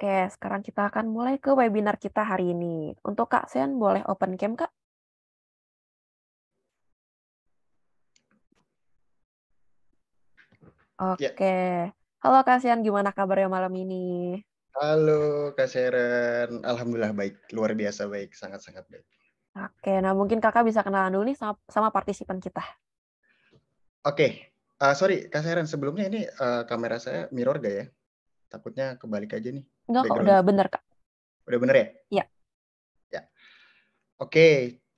Oke, sekarang kita akan mulai ke webinar kita hari ini. Untuk Kak Sen, boleh open cam, Kak? Ya. Oke. Yeah. Halo Kak Sian, gimana kabarnya malam ini? Halo Kak Sharon, Alhamdulillah baik, luar biasa baik, sangat-sangat baik. Oke, nah mungkin kakak bisa kenalan dulu nih sama, sama partisipan kita. Oke, uh, sorry Kak Sharon, sebelumnya ini uh, kamera saya mirror gak ya? Takutnya kebalik aja nih. Enggak kok, udah bener Kak. Udah bener ya? Iya. Ya. Oke,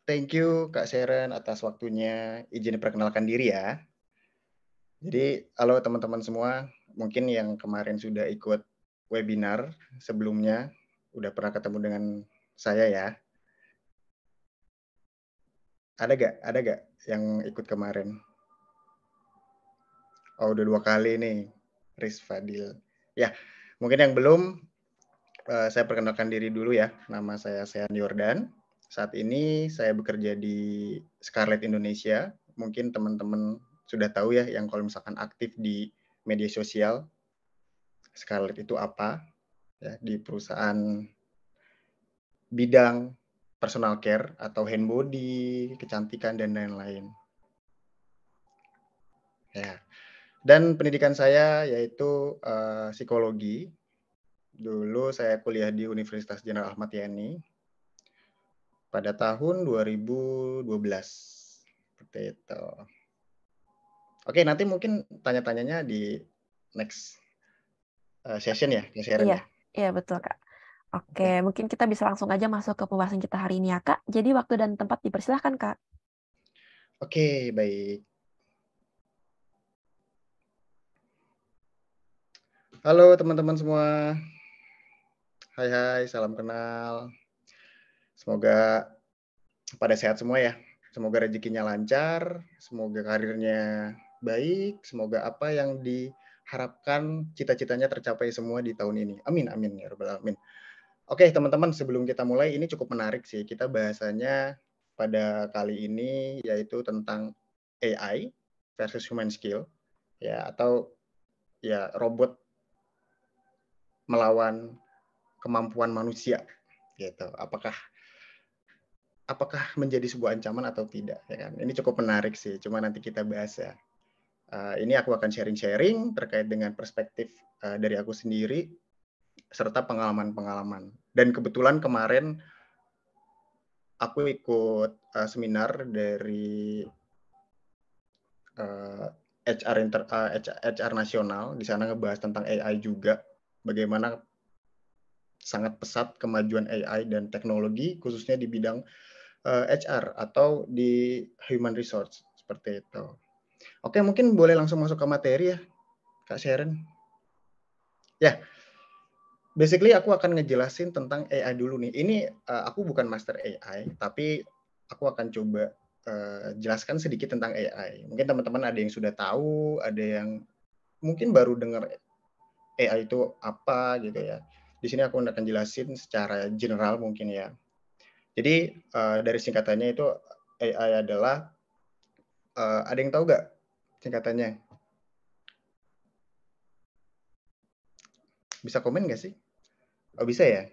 thank you Kak Siren atas waktunya. Izin perkenalkan diri ya. Jadi, halo teman-teman semua. Mungkin yang kemarin sudah ikut webinar sebelumnya, udah pernah ketemu dengan saya ya. Ada gak? Ada gak yang ikut kemarin? Oh, udah dua kali nih, Riz Fadil. Ya, mungkin yang belum uh, saya perkenalkan diri dulu ya. Nama saya Sean Jordan. Saat ini saya bekerja di Scarlett Indonesia. Mungkin teman-teman sudah tahu ya yang kalau misalkan aktif di media sosial Scarlett itu apa ya di perusahaan bidang personal care atau hand body, kecantikan dan lain-lain. Ya. Dan pendidikan saya yaitu uh, psikologi. Dulu saya kuliah di Universitas Jenderal Ahmad Yani pada tahun 2012. Seperti itu. Oke, nanti mungkin tanya-tanyanya di next uh, session ya, sharing iya, ya. Iya, betul Kak. Oke, Oke, mungkin kita bisa langsung aja masuk ke pembahasan kita hari ini ya Kak. Jadi waktu dan tempat dipersilahkan Kak. Oke, baik. Halo teman-teman semua. Hai hai, salam kenal. Semoga pada sehat semua ya. Semoga rezekinya lancar, semoga karirnya baik, semoga apa yang diharapkan cita-citanya tercapai semua di tahun ini. Amin amin ya rabbal alamin. Oke, teman-teman, sebelum kita mulai ini cukup menarik sih. Kita bahasanya pada kali ini yaitu tentang AI versus human skill ya atau ya robot melawan kemampuan manusia gitu. Apakah apakah menjadi sebuah ancaman atau tidak ya kan. Ini cukup menarik sih, cuma nanti kita bahas ya. Uh, ini aku akan sharing-sharing terkait dengan perspektif uh, dari aku sendiri serta pengalaman-pengalaman. Dan kebetulan kemarin aku ikut uh, seminar dari uh, HR inter, uh, HR, HR nasional di sana ngebahas tentang AI juga bagaimana sangat pesat kemajuan AI dan teknologi khususnya di bidang uh, eh, HR atau di human resource seperti itu. Oke, mungkin boleh langsung masuk ke materi ya, Kak Sharon. Ya, yeah. basically aku akan ngejelasin tentang AI dulu nih. Ini uh, aku bukan master AI, tapi aku akan coba uh, jelaskan sedikit tentang AI. Mungkin teman-teman ada yang sudah tahu, ada yang mungkin baru dengar AI itu apa gitu ya. Di sini aku akan jelasin secara general mungkin ya. Jadi uh, dari singkatannya itu AI adalah uh, ada yang tahu nggak singkatannya? Bisa komen nggak sih? Oh bisa ya?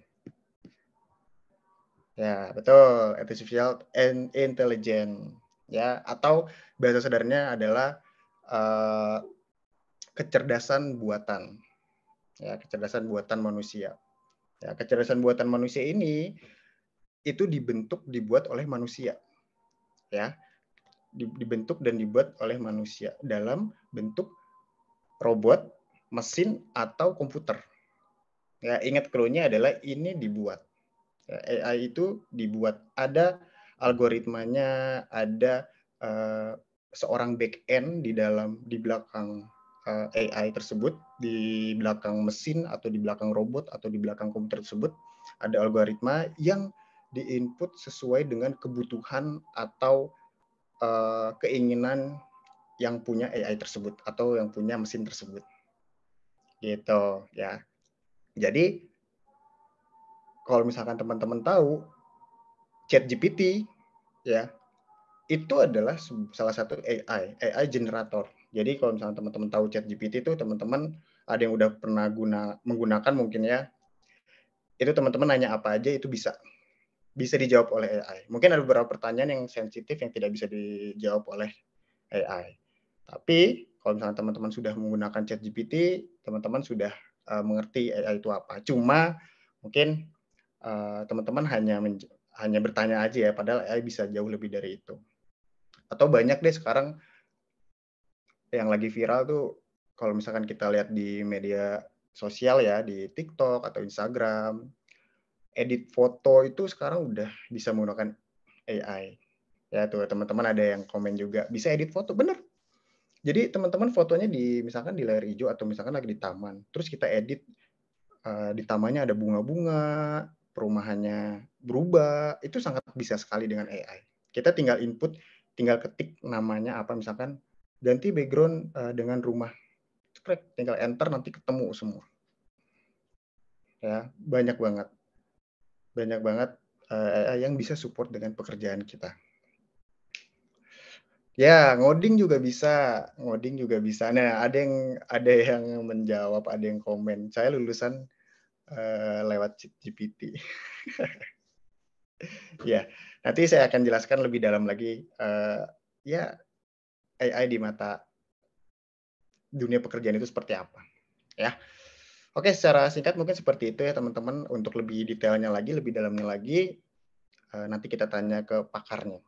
Ya betul, artificial and intelligent ya atau bahasa sederhananya adalah uh, kecerdasan buatan ya kecerdasan buatan manusia. Ya, kecerdasan buatan manusia ini itu dibentuk dibuat oleh manusia. Ya. Dibentuk dan dibuat oleh manusia dalam bentuk robot, mesin atau komputer. Ya, ingat keluarnya adalah ini dibuat. Ya, AI itu dibuat ada algoritmanya, ada uh, seorang back end di dalam di belakang Eh, AI tersebut di belakang mesin atau di belakang robot atau di belakang komputer tersebut ada algoritma yang diinput sesuai dengan kebutuhan atau uh, keinginan yang punya AI tersebut atau yang punya mesin tersebut gitu ya jadi kalau misalkan teman-teman tahu chat GPT ya itu adalah salah satu AI AI generator jadi kalau misalnya teman-teman tahu chat GPT itu teman-teman ada yang udah pernah guna menggunakan mungkin ya. Itu teman-teman nanya apa aja itu bisa bisa dijawab oleh AI. Mungkin ada beberapa pertanyaan yang sensitif yang tidak bisa dijawab oleh AI. Tapi kalau misalnya teman-teman sudah menggunakan chat GPT, teman-teman sudah uh, mengerti AI itu apa. Cuma mungkin eh, teman-teman uh, hanya hanya bertanya aja ya, padahal AI bisa jauh lebih dari itu. Atau banyak deh sekarang yang lagi viral tuh kalau misalkan kita lihat di media sosial ya di TikTok atau Instagram edit foto itu sekarang udah bisa menggunakan AI ya tuh teman-teman ada yang komen juga bisa edit foto bener jadi teman-teman fotonya di misalkan di layar hijau atau misalkan lagi di taman terus kita edit uh, di tamannya ada bunga-bunga perumahannya berubah itu sangat bisa sekali dengan AI kita tinggal input tinggal ketik namanya apa misalkan ganti background uh, dengan rumah Cek, tinggal enter nanti ketemu semua ya banyak banget banyak banget uh, yang bisa support dengan pekerjaan kita ya ngoding juga bisa ngoding juga bisa nah ada yang ada yang menjawab ada yang komen saya lulusan uh, lewat GPT. ya nanti saya akan jelaskan lebih dalam lagi uh, ya AI di mata dunia pekerjaan itu seperti apa ya oke secara singkat mungkin seperti itu ya teman-teman untuk lebih detailnya lagi lebih dalamnya lagi eh, nanti kita tanya ke pakarnya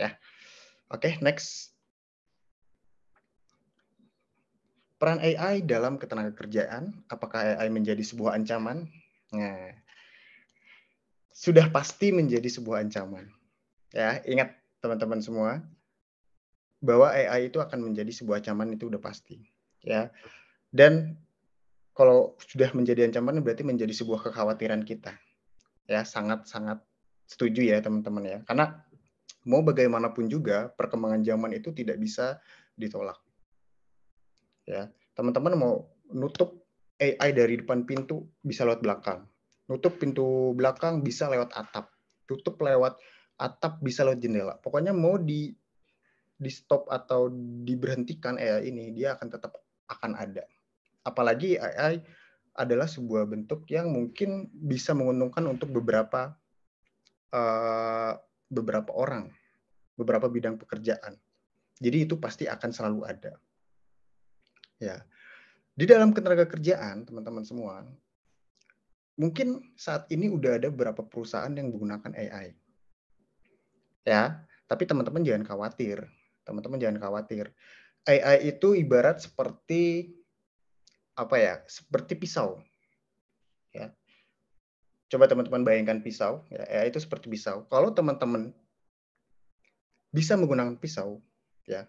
ya oke next peran AI dalam ketenaga kerjaan, apakah AI menjadi sebuah ancaman nah sudah pasti menjadi sebuah ancaman ya ingat teman-teman semua bahwa AI itu akan menjadi sebuah ancaman itu udah pasti ya dan kalau sudah menjadi ancaman berarti menjadi sebuah kekhawatiran kita ya sangat sangat setuju ya teman-teman ya karena mau bagaimanapun juga perkembangan zaman itu tidak bisa ditolak ya teman-teman mau nutup AI dari depan pintu bisa lewat belakang nutup pintu belakang bisa lewat atap tutup lewat atap bisa lewat jendela pokoknya mau di di stop atau diberhentikan AI ini, dia akan tetap akan ada. Apalagi AI adalah sebuah bentuk yang mungkin bisa menguntungkan untuk beberapa uh, beberapa orang, beberapa bidang pekerjaan. Jadi itu pasti akan selalu ada. Ya. Di dalam ketenaga kerjaan, teman-teman semua, mungkin saat ini udah ada beberapa perusahaan yang menggunakan AI. Ya, tapi teman-teman jangan khawatir. Teman-teman jangan khawatir. AI itu ibarat seperti apa ya? Seperti pisau. Ya. Coba teman-teman bayangkan pisau, ya, AI itu seperti pisau. Kalau teman-teman bisa menggunakan pisau, ya.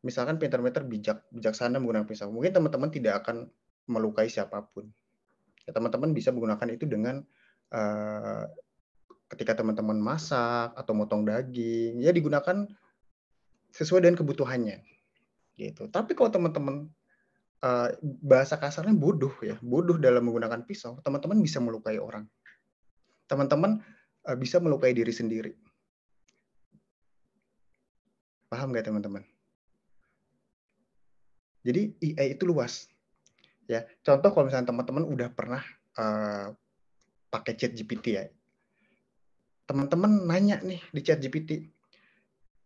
Misalkan pinter-pinter bijak bijaksana menggunakan pisau, mungkin teman-teman tidak akan melukai siapapun. Ya, teman-teman bisa menggunakan itu dengan uh, ketika teman-teman masak atau motong daging, ya digunakan sesuai dengan kebutuhannya gitu tapi kalau teman-teman uh, bahasa kasarnya bodoh ya bodoh dalam menggunakan pisau teman-teman bisa melukai orang teman-teman uh, bisa melukai diri sendiri paham nggak teman-teman jadi IA itu luas ya contoh kalau misalnya teman-teman udah pernah uh, pakai chat GPT ya teman-teman nanya nih di chat GPT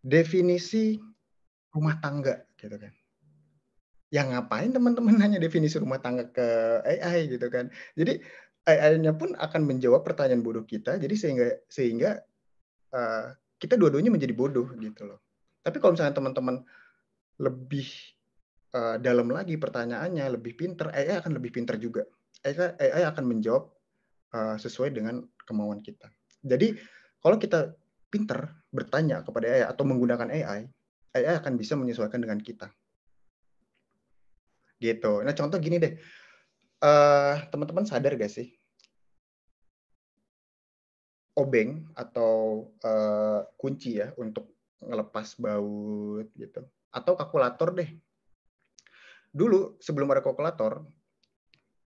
definisi rumah tangga gitu kan ya ngapain teman-teman nanya definisi rumah tangga ke AI gitu kan jadi AI-nya pun akan menjawab pertanyaan bodoh kita jadi sehingga sehingga uh, kita dua-duanya menjadi bodoh gitu loh tapi kalau misalnya teman-teman lebih uh, dalam lagi pertanyaannya lebih pinter AI akan lebih pinter juga AI, AI akan menjawab uh, sesuai dengan kemauan kita jadi kalau kita pinter bertanya kepada AI atau menggunakan AI, AI akan bisa menyesuaikan dengan kita. Gitu. Nah contoh gini deh, eh, teman-teman uh, sadar gak sih obeng atau uh, kunci ya untuk ngelepas baut gitu atau kalkulator deh dulu sebelum ada kalkulator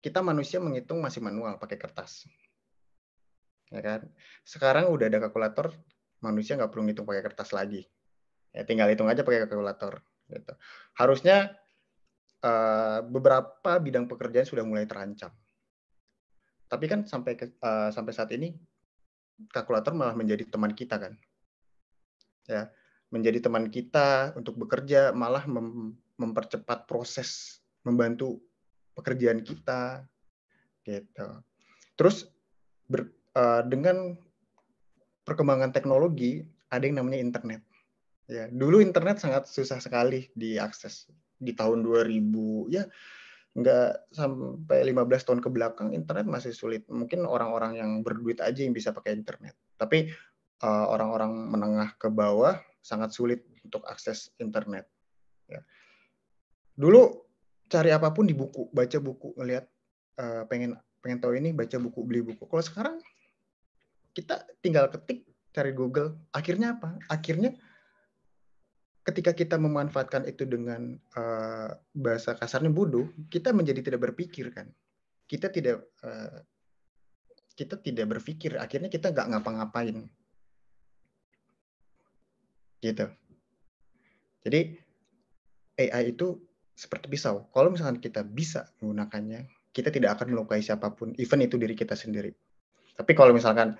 kita manusia menghitung masih manual pakai kertas ya kan sekarang udah ada kalkulator manusia nggak perlu ngitung pakai kertas lagi. Ya, tinggal hitung aja pakai kalkulator. Gitu. Harusnya uh, beberapa bidang pekerjaan sudah mulai terancam. Tapi kan sampai ke, uh, sampai saat ini kalkulator malah menjadi teman kita kan. Ya, menjadi teman kita untuk bekerja malah mem mempercepat proses, membantu pekerjaan kita gitu. Terus ber, uh, dengan perkembangan teknologi ada yang namanya internet. Ya, dulu internet sangat susah sekali diakses di tahun 2000 ya nggak sampai 15 tahun ke belakang internet masih sulit. Mungkin orang-orang yang berduit aja yang bisa pakai internet. Tapi eh, orang-orang uh, menengah ke bawah sangat sulit untuk akses internet. Ya. Dulu cari apapun di buku, baca buku, ngelihat uh, pengen pengen tahu ini baca buku beli buku. Kalau sekarang kita tinggal ketik cari Google. Akhirnya apa? Akhirnya ketika kita memanfaatkan itu dengan uh, bahasa kasarnya bodoh, kita menjadi tidak berpikir kan. Kita tidak uh, kita tidak berpikir, akhirnya kita nggak ngapa-ngapain. Gitu. Jadi AI itu seperti pisau. Kalau misalkan kita bisa menggunakannya, kita tidak akan melukai siapapun, even itu diri kita sendiri. Tapi kalau misalkan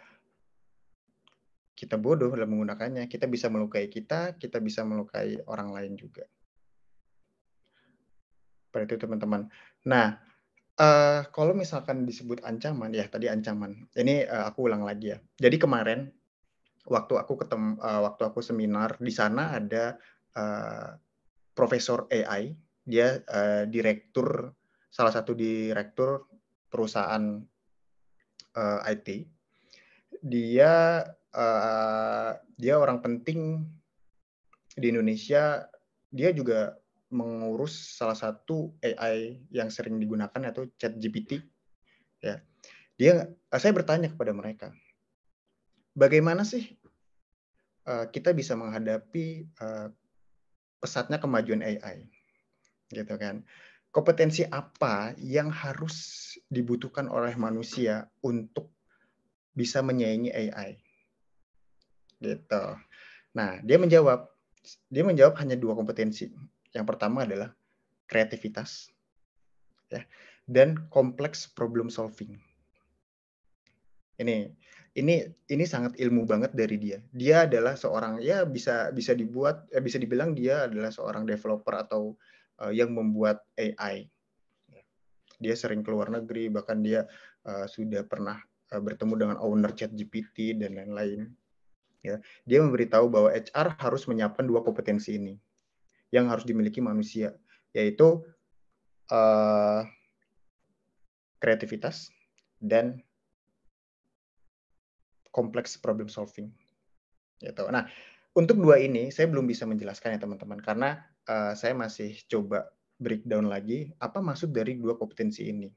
kita bodoh dalam menggunakannya, kita bisa melukai kita, kita bisa melukai orang lain juga. Seperti itu teman-teman. Nah, uh, kalau misalkan disebut ancaman, ya tadi ancaman. Ini uh, aku ulang lagi ya. Jadi kemarin waktu aku ketemu, uh, eh, waktu aku seminar di sana ada uh, profesor AI, dia uh, direktur salah satu direktur perusahaan uh, IT. Dia Eh, dia orang penting di Indonesia dia juga mengurus salah satu AI yang sering digunakan yaitu ChatGPT ya dia eh, saya bertanya kepada mereka bagaimana sih uh, kita bisa menghadapi uh, pesatnya kemajuan AI gitu kan kompetensi apa yang harus dibutuhkan oleh manusia untuk bisa menyaingi AI gitu. Nah, dia menjawab, dia menjawab hanya dua kompetensi. Yang pertama adalah kreativitas, ya, dan kompleks problem solving. Ini, ini, ini sangat ilmu banget dari dia. Dia adalah seorang ya bisa bisa dibuat, eh, bisa dibilang dia adalah seorang developer atau uh, yang membuat AI. Dia sering keluar negeri, bahkan dia uh, sudah pernah uh, bertemu dengan owner ChatGPT dan lain-lain Ya, dia memberitahu bahwa HR harus menyiapkan dua kompetensi ini yang harus dimiliki manusia, yaitu uh, kreativitas dan kompleks problem solving. Gitu. Nah, untuk dua ini saya belum bisa menjelaskan ya teman-teman karena uh, saya masih coba breakdown lagi apa maksud dari dua kompetensi ini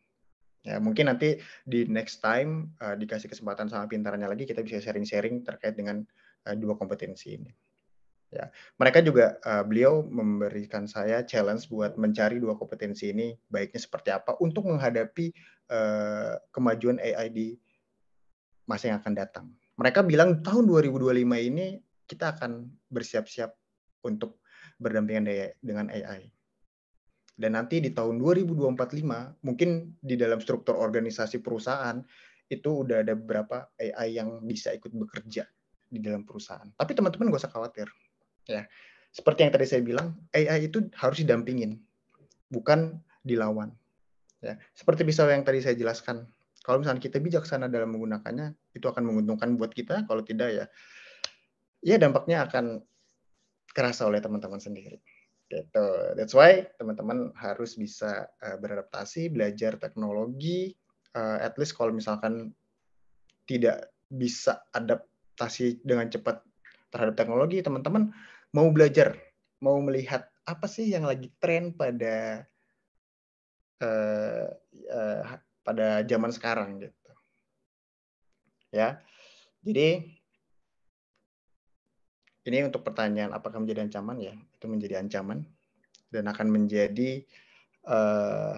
Ya, mungkin nanti di next time uh, dikasih kesempatan sama pintarannya lagi kita bisa sharing-sharing terkait dengan uh, dua kompetensi ini. Ya, mereka juga uh, beliau memberikan saya challenge buat mencari dua kompetensi ini baiknya seperti apa untuk menghadapi uh, kemajuan AI di masa yang akan datang. Mereka bilang tahun 2025 ini kita akan bersiap-siap untuk berdampingan dengan AI. Dan nanti di tahun 2045 mungkin di dalam struktur organisasi perusahaan itu udah ada beberapa AI yang bisa ikut bekerja di dalam perusahaan. Tapi teman-teman gak usah khawatir. Ya. Seperti yang tadi saya bilang, AI itu harus didampingin, bukan dilawan. Ya. Seperti bisa yang tadi saya jelaskan, kalau misalnya kita bijaksana dalam menggunakannya, itu akan menguntungkan buat kita. Kalau tidak ya, ya dampaknya akan kerasa oleh teman-teman sendiri gitu. That's why teman-teman harus bisa uh, beradaptasi, belajar teknologi. Uh, at least kalau misalkan tidak bisa adaptasi dengan cepat terhadap teknologi, teman-teman mau belajar, mau melihat apa sih yang lagi tren pada uh, uh, pada zaman sekarang gitu. Ya. Jadi ini untuk pertanyaan apakah menjadi ancaman ya itu menjadi ancaman dan akan menjadi uh,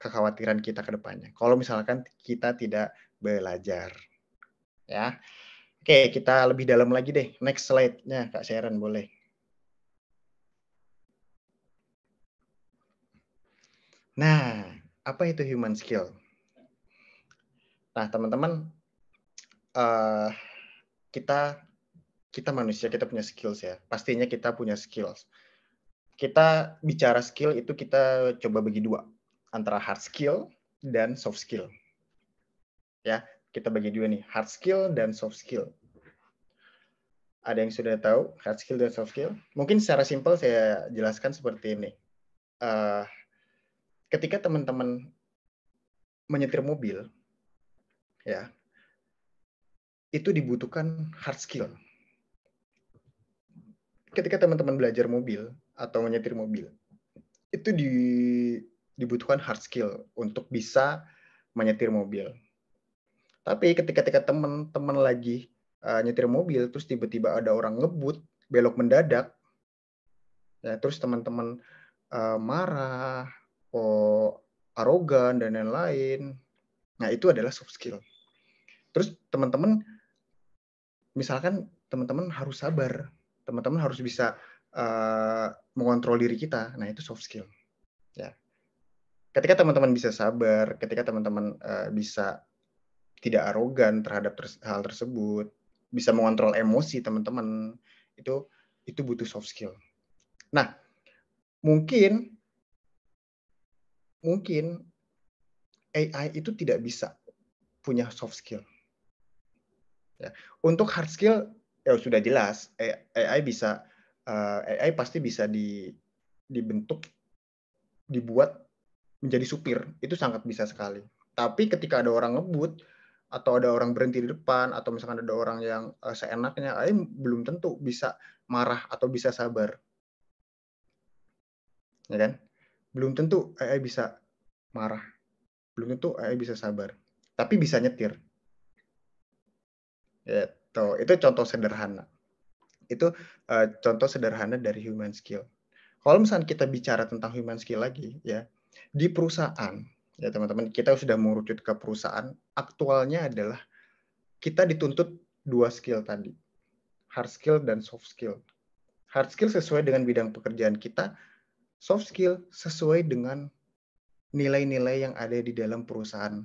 kekhawatiran kita ke depannya kalau misalkan kita tidak belajar ya oke kita lebih dalam lagi deh next slide-nya kak Sharon boleh nah apa itu human skill nah teman-teman uh, kita kita manusia kita punya skills ya pastinya kita punya skills kita bicara skill itu kita coba bagi dua antara hard skill dan soft skill ya kita bagi dua nih hard skill dan soft skill ada yang sudah tahu hard skill dan soft skill mungkin secara simpel saya jelaskan seperti ini uh, ketika teman-teman menyetir mobil ya itu dibutuhkan hard skill ketika teman-teman belajar mobil atau menyetir mobil itu di, dibutuhkan hard skill untuk bisa menyetir mobil. Tapi ketika ketika teman-teman lagi uh, nyetir mobil terus tiba-tiba ada orang ngebut belok mendadak, ya terus teman-teman uh, marah, oh arogan dan lain-lain. Nah itu adalah soft skill. Terus teman-teman, misalkan teman-teman harus sabar teman-teman harus bisa uh, mengontrol diri kita. Nah, itu soft skill. Ya. Ketika teman-teman bisa sabar, ketika teman-teman uh, bisa tidak arogan terhadap ter hal tersebut, bisa mengontrol emosi teman-teman, itu itu butuh soft skill. Nah, mungkin mungkin AI itu tidak bisa punya soft skill. Ya. Untuk hard skill ya sudah jelas AI bisa uh, eh, AI pasti bisa di, dibentuk dibuat menjadi supir itu sangat bisa sekali tapi ketika ada orang ngebut atau ada orang berhenti di depan atau misalkan ada orang yang uh, seenaknya AI belum tentu bisa marah atau bisa sabar ya kan belum tentu AI bisa marah belum tentu AI bisa sabar tapi bisa nyetir ya gitu itu contoh sederhana. Itu uh, contoh sederhana dari human skill. Kalau misalnya kita bicara tentang human skill lagi, ya di perusahaan, ya teman-teman, kita sudah merujuk ke perusahaan. Aktualnya adalah kita dituntut dua skill tadi, hard skill dan soft skill. Hard skill sesuai dengan bidang pekerjaan kita, soft skill sesuai dengan nilai-nilai yang ada di dalam perusahaan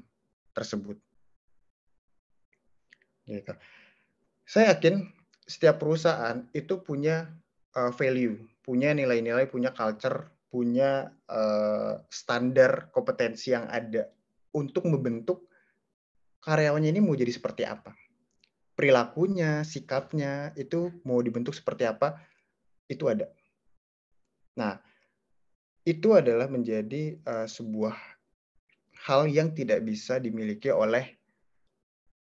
tersebut. Gitu. Saya yakin setiap perusahaan itu punya uh, value, punya nilai-nilai, punya culture, punya uh, standar kompetensi yang ada untuk membentuk karyawannya ini mau jadi seperti apa. Perilakunya, sikapnya itu mau dibentuk seperti apa, itu ada. Nah, itu adalah menjadi uh, sebuah hal yang tidak bisa dimiliki oleh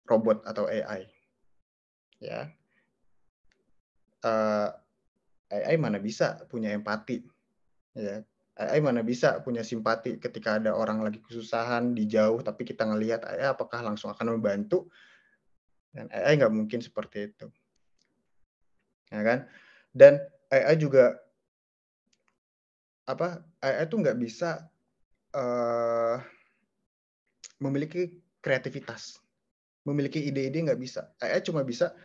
robot atau AI ya uh, eh, AI mana bisa punya empati ya AI mana bisa punya simpati ketika ada orang lagi kesusahan di jauh tapi kita ngelihat AI apakah langsung akan membantu dan AI nggak mungkin seperti itu ya kan dan AI juga apa AI itu nggak bisa uh, memiliki kreativitas memiliki ide-ide nggak bisa AI cuma bisa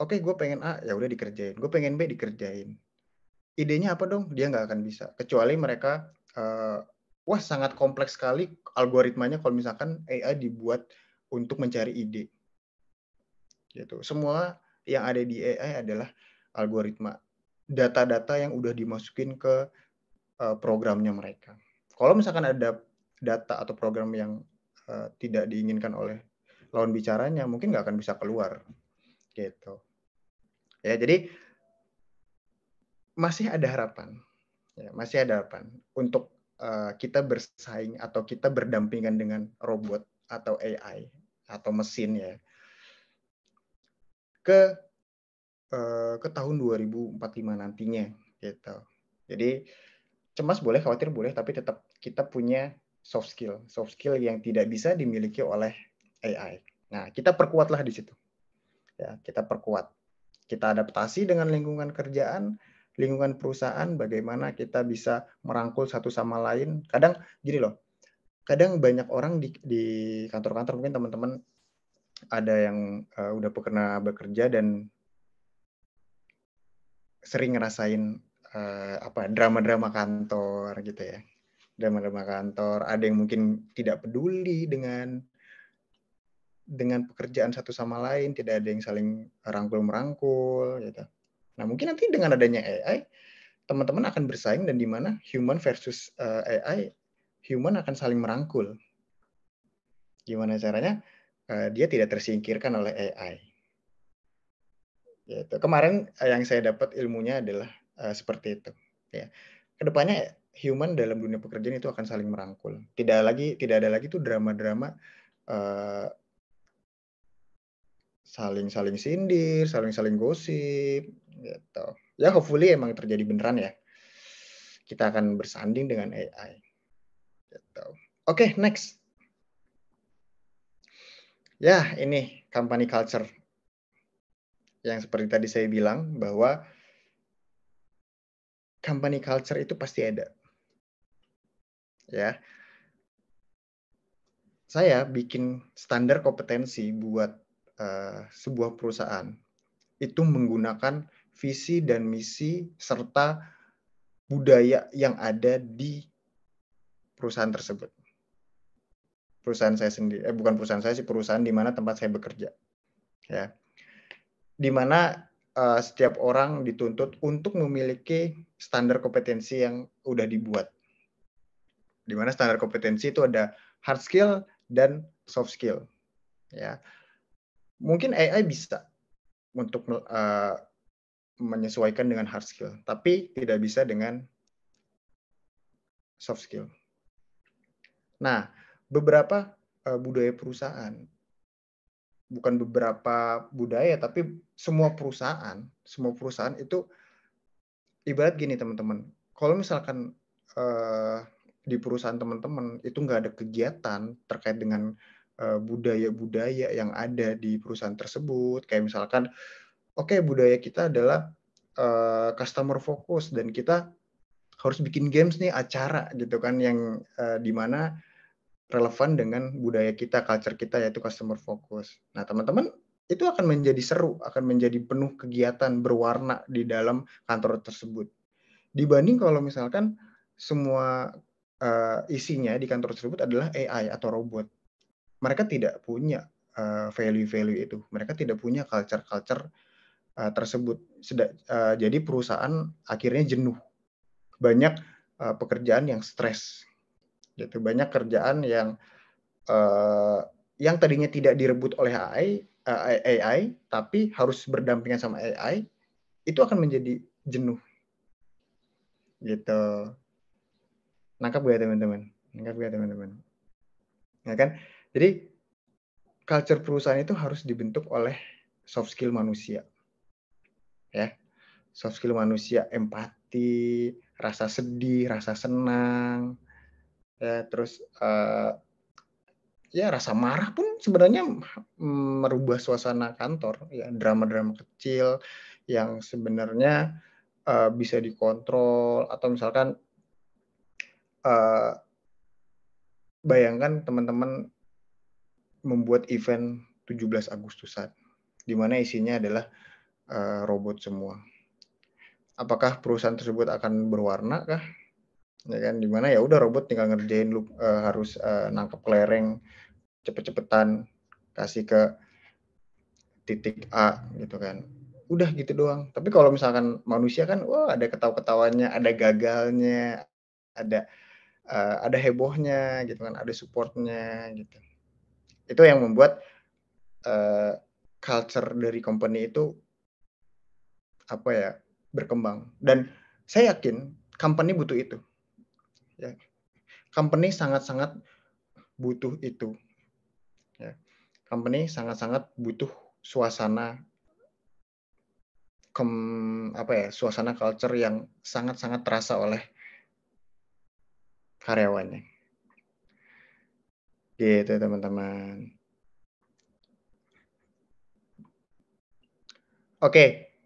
oke okay, gue pengen A ya udah dikerjain gue pengen B dikerjain idenya apa dong dia nggak akan bisa kecuali mereka uh, wah sangat kompleks sekali algoritmanya kalau misalkan AI dibuat untuk mencari ide gitu semua yang ada di AI adalah algoritma data-data yang udah dimasukin ke uh, programnya mereka kalau misalkan ada data atau program yang uh, tidak diinginkan oleh lawan bicaranya mungkin nggak akan bisa keluar gitu Ya, jadi masih ada harapan. Ya, masih ada harapan untuk uh, kita bersaing atau kita berdampingan dengan robot atau AI atau mesin ya. Ke uh, ke tahun 2045 nantinya gitu. Jadi cemas boleh khawatir boleh tapi tetap kita punya soft skill, soft skill yang tidak bisa dimiliki oleh AI. Nah, kita perkuatlah di situ. Ya, kita perkuat kita adaptasi dengan lingkungan kerjaan, lingkungan perusahaan, bagaimana kita bisa merangkul satu sama lain. Kadang gini loh, kadang banyak orang di, kantor-kantor mungkin teman-teman ada yang uh, udah pernah bekerja dan sering ngerasain uh, apa drama-drama kantor gitu ya drama-drama kantor ada yang mungkin tidak peduli dengan dengan pekerjaan satu sama lain, tidak ada yang saling rangkul-merangkul gitu. Nah, mungkin nanti dengan adanya AI, teman-teman akan bersaing dan di mana human versus uh, eh, AI, human akan saling merangkul. Gimana caranya? Uh, dia tidak tersingkirkan oleh AI. Gitu. Kemarin eh, yang saya dapat ilmunya adalah uh, seperti itu. Ya. Kedepannya human dalam dunia pekerjaan itu akan saling merangkul. Tidak lagi, tidak ada lagi tuh drama-drama saling-saling sindir, saling-saling gosip gitu. Ya hopefully emang terjadi beneran ya. Kita akan bersanding dengan AI. Gitu. Oke, okay, next. Ya, ini company culture. Yang seperti tadi saya bilang bahwa company culture itu pasti ada. Ya. Saya bikin standar kompetensi buat Eh, sebuah perusahaan itu menggunakan visi dan misi serta budaya yang ada di perusahaan tersebut. Perusahaan saya sendiri, eh bukan perusahaan saya sih perusahaan di mana tempat saya bekerja, ya, di mana uh, setiap orang dituntut untuk memiliki standar kompetensi yang udah dibuat. Di mana standar kompetensi itu ada hard skill dan soft skill, ya mungkin AI bisa untuk uh, menyesuaikan dengan hard skill, tapi tidak bisa dengan soft skill. Nah, beberapa uh, budaya perusahaan, bukan beberapa budaya, tapi semua perusahaan, semua perusahaan itu ibarat gini teman-teman. Kalau misalkan uh, di perusahaan teman-teman itu nggak ada kegiatan terkait dengan Eh, budaya-budaya yang ada di perusahaan tersebut. Kayak misalkan, oke okay, budaya kita adalah uh, customer focus dan kita harus bikin games nih acara gitu kan yang uh, eh, dimana relevan dengan budaya kita, culture kita yaitu customer focus. Nah teman-teman itu akan menjadi seru, akan menjadi penuh kegiatan berwarna di dalam kantor tersebut. Dibanding kalau misalkan semua uh, isinya di kantor tersebut adalah AI atau robot mereka tidak punya eh, value-value uh, itu. Mereka tidak punya culture-culture uh, tersebut. uh, jadi perusahaan akhirnya jenuh. Banyak uh, pekerjaan yang stres. Gitu. Banyak kerjaan yang uh, yang tadinya tidak direbut oleh AI, uh, AI tapi harus berdampingan sama AI itu akan menjadi jenuh. Gitu. Nangkap gak teman-teman? Nangkap gak teman-teman? Ya kan? Jadi culture perusahaan itu harus dibentuk oleh soft skill manusia. Ya. Soft skill manusia, empati, rasa sedih, rasa senang, ya terus uh, ya rasa marah pun sebenarnya merubah suasana kantor ya drama-drama kecil yang sebenarnya uh, bisa dikontrol atau misalkan uh, bayangkan teman-teman membuat event 17 Agustusan, di mana isinya adalah uh, robot semua. Apakah perusahaan tersebut akan berwarna kah? Ya kan, di mana ya udah robot tinggal ngerjain lu uh, harus uh, nangkep kelereng cepet-cepetan kasih ke titik A gitu kan. Udah gitu doang. Tapi kalau misalkan manusia kan wah ada ketawa-ketawanya, ada gagalnya, ada uh, ada hebohnya gitu kan, ada supportnya gitu itu yang membuat uh, culture dari company itu apa ya berkembang dan saya yakin company butuh itu ya company sangat-sangat butuh itu ya company sangat-sangat butuh suasana kem, apa ya suasana culture yang sangat-sangat terasa oleh karyawannya Gitu teman-teman. Oke,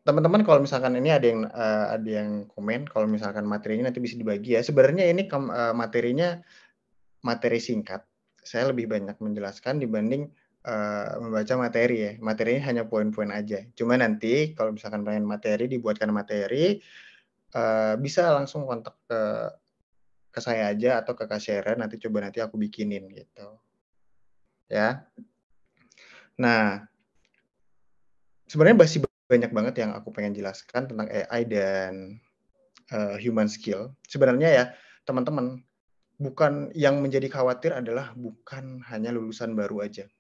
teman-teman kalau misalkan ini ada yang uh, ada yang komen kalau misalkan materinya nanti bisa dibagi ya. Sebenarnya ini uh, materinya materi singkat. Saya lebih banyak menjelaskan dibanding uh, membaca materi ya. Materinya hanya poin-poin aja. Cuma nanti kalau misalkan pengen materi dibuatkan materi uh, bisa langsung kontak ke ke saya aja atau ke Kak Sharon nanti coba nanti aku bikinin gitu ya. Nah, sebenarnya masih banyak banget yang aku pengen jelaskan tentang AI dan uh, human skill. Sebenarnya ya, teman-teman, bukan yang menjadi khawatir adalah bukan hanya lulusan baru aja.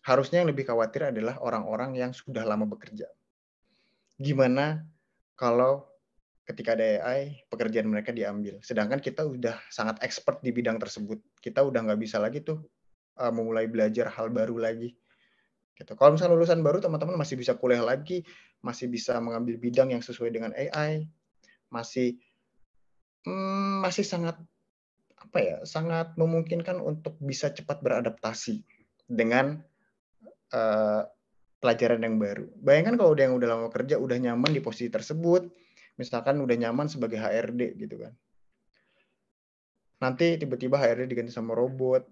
Harusnya yang lebih khawatir adalah orang-orang yang sudah lama bekerja. Gimana kalau ketika ada AI, pekerjaan mereka diambil. Sedangkan kita udah sangat expert di bidang tersebut. Kita udah nggak bisa lagi tuh uh, memulai belajar hal baru lagi. Gitu. Kalau misalnya lulusan baru, teman-teman masih bisa kuliah lagi, masih bisa mengambil bidang yang sesuai dengan AI, masih hmm, masih sangat apa ya, sangat memungkinkan untuk bisa cepat beradaptasi dengan uh, pelajaran yang baru. Bayangkan kalau udah yang udah lama kerja, udah nyaman di posisi tersebut, misalkan udah nyaman sebagai HRD gitu kan. Nanti tiba-tiba HRD diganti sama robot,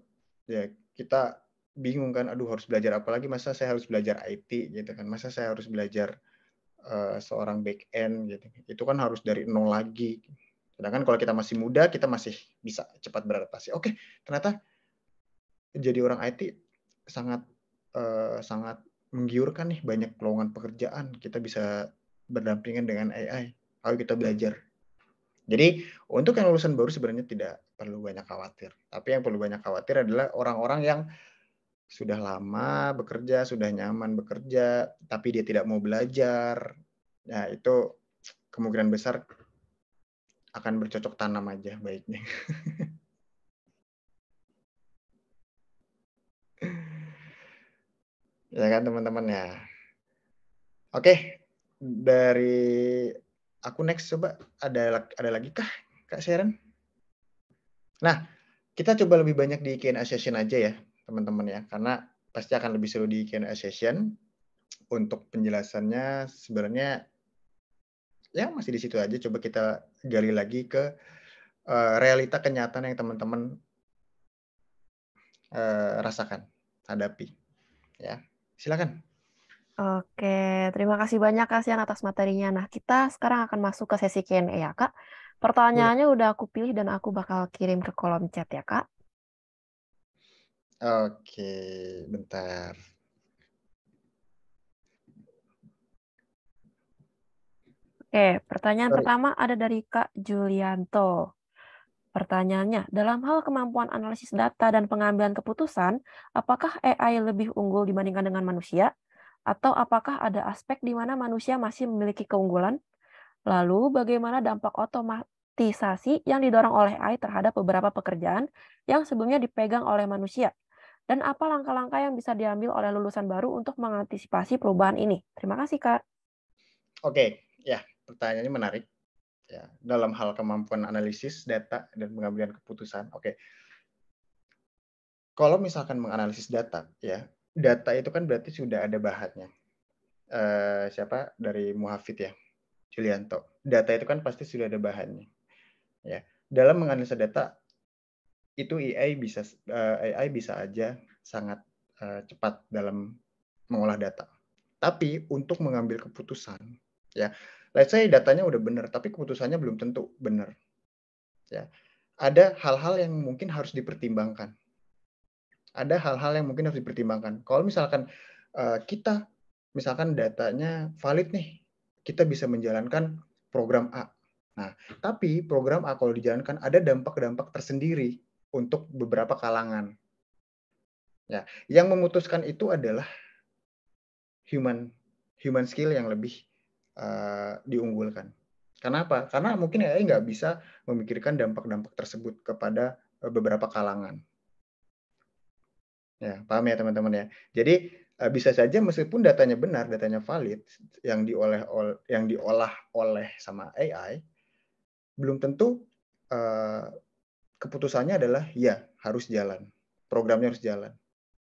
ya kita bingung kan aduh harus belajar apa lagi masa saya harus belajar IT gitu kan masa saya harus belajar uh, seorang back end gitu itu kan harus dari nol lagi sedangkan kalau kita masih muda kita masih bisa cepat beradaptasi oke ternyata jadi orang IT sangat uh, sangat menggiurkan nih banyak lowongan pekerjaan kita bisa berdampingan dengan AI ayo kita belajar jadi untuk yang lulusan baru sebenarnya tidak perlu banyak khawatir. Tapi yang perlu banyak khawatir adalah orang-orang yang sudah lama bekerja, sudah nyaman bekerja, tapi dia tidak mau belajar. Nah, itu kemungkinan besar akan bercocok tanam aja baiknya. ya kan teman-teman ya. Oke, dari aku next coba ada ada lagi kah Kak Sharon? Nah, kita coba lebih banyak di Q&A session aja ya, teman-teman ya, karena pasti akan lebih seru di Q&A session. Untuk penjelasannya sebenarnya ya masih di situ aja, coba kita gali lagi ke uh, realita kenyataan yang teman-teman uh, rasakan, hadapi. Ya, silakan. Oke, terima kasih banyak Kak Sian atas materinya. Nah, kita sekarang akan masuk ke sesi Q&A ya, Kak. Pertanyaannya ya. udah aku pilih dan aku bakal kirim ke kolom chat ya, Kak. Oke, bentar. Oke, pertanyaan Sorry. pertama ada dari Kak Julianto. Pertanyaannya, dalam hal kemampuan analisis data dan pengambilan keputusan, apakah AI lebih unggul dibandingkan dengan manusia? Atau apakah ada aspek di mana manusia masih memiliki keunggulan? Lalu, bagaimana dampak otomatisasi yang didorong oleh AI terhadap beberapa pekerjaan yang sebelumnya dipegang oleh manusia? Dan apa langkah-langkah yang bisa diambil oleh lulusan baru untuk mengantisipasi perubahan ini? Terima kasih, Kak. Oke, ya, pertanyaannya menarik. Ya, dalam hal kemampuan analisis data dan pengambilan keputusan. Oke. Kalau misalkan menganalisis data, ya, data itu kan berarti sudah ada bahannya. Uh, eh, siapa dari Muhafid ya, Julianto. Data itu kan pasti sudah ada bahannya. Ya, dalam menganalisa data itu AI bisa uh, eh, AI bisa aja sangat uh, cepat dalam mengolah data. Tapi untuk mengambil keputusan, ya, let's say datanya udah benar, tapi keputusannya belum tentu benar. Ya, ada hal-hal yang mungkin harus dipertimbangkan ada hal-hal yang mungkin harus dipertimbangkan. Kalau misalkan uh, kita, misalkan datanya valid nih, kita bisa menjalankan program A. Nah, tapi program A kalau dijalankan ada dampak-dampak tersendiri untuk beberapa kalangan. Ya, yang memutuskan itu adalah human human skill yang lebih uh, diunggulkan. Kenapa? Karena mungkin AI nggak bisa memikirkan dampak-dampak tersebut kepada eh, beberapa kalangan. Ya, paham ya teman-teman ya. Jadi eh, bisa saja meskipun datanya benar, datanya valid yang diolah yang diolah oleh sama AI belum tentu uh, keputusannya adalah ya harus jalan. Programnya harus jalan.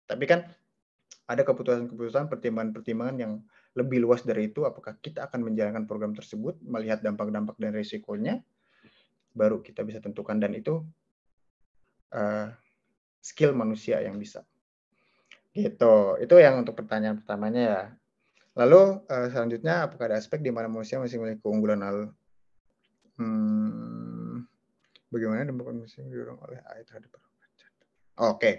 Tapi kan ada keputusan-keputusan pertimbangan-pertimbangan yang lebih luas dari itu apakah kita akan menjalankan program tersebut melihat dampak-dampak dan risikonya baru kita bisa tentukan dan itu uh, skill manusia yang bisa Gitu. Itu yang untuk pertanyaan pertamanya ya. Lalu uh, selanjutnya apakah ada aspek di mana manusia masih memiliki keunggulan lalu? Hmm, bagaimana dampak manusia didorong oleh AI terhadap pekerjaan? Oke.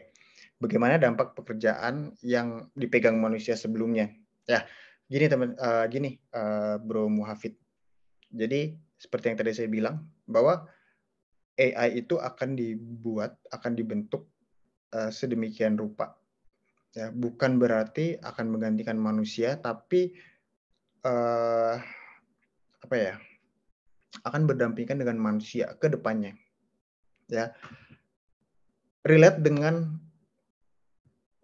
Bagaimana dampak pekerjaan yang dipegang manusia sebelumnya? Ya, gini teman, uh, gini uh, Bro Muhafid. Jadi seperti yang tadi saya bilang bahwa AI itu akan dibuat, akan dibentuk uh, sedemikian rupa ya bukan berarti akan menggantikan manusia tapi uh, apa ya akan berdampingan dengan manusia ke depannya ya relate dengan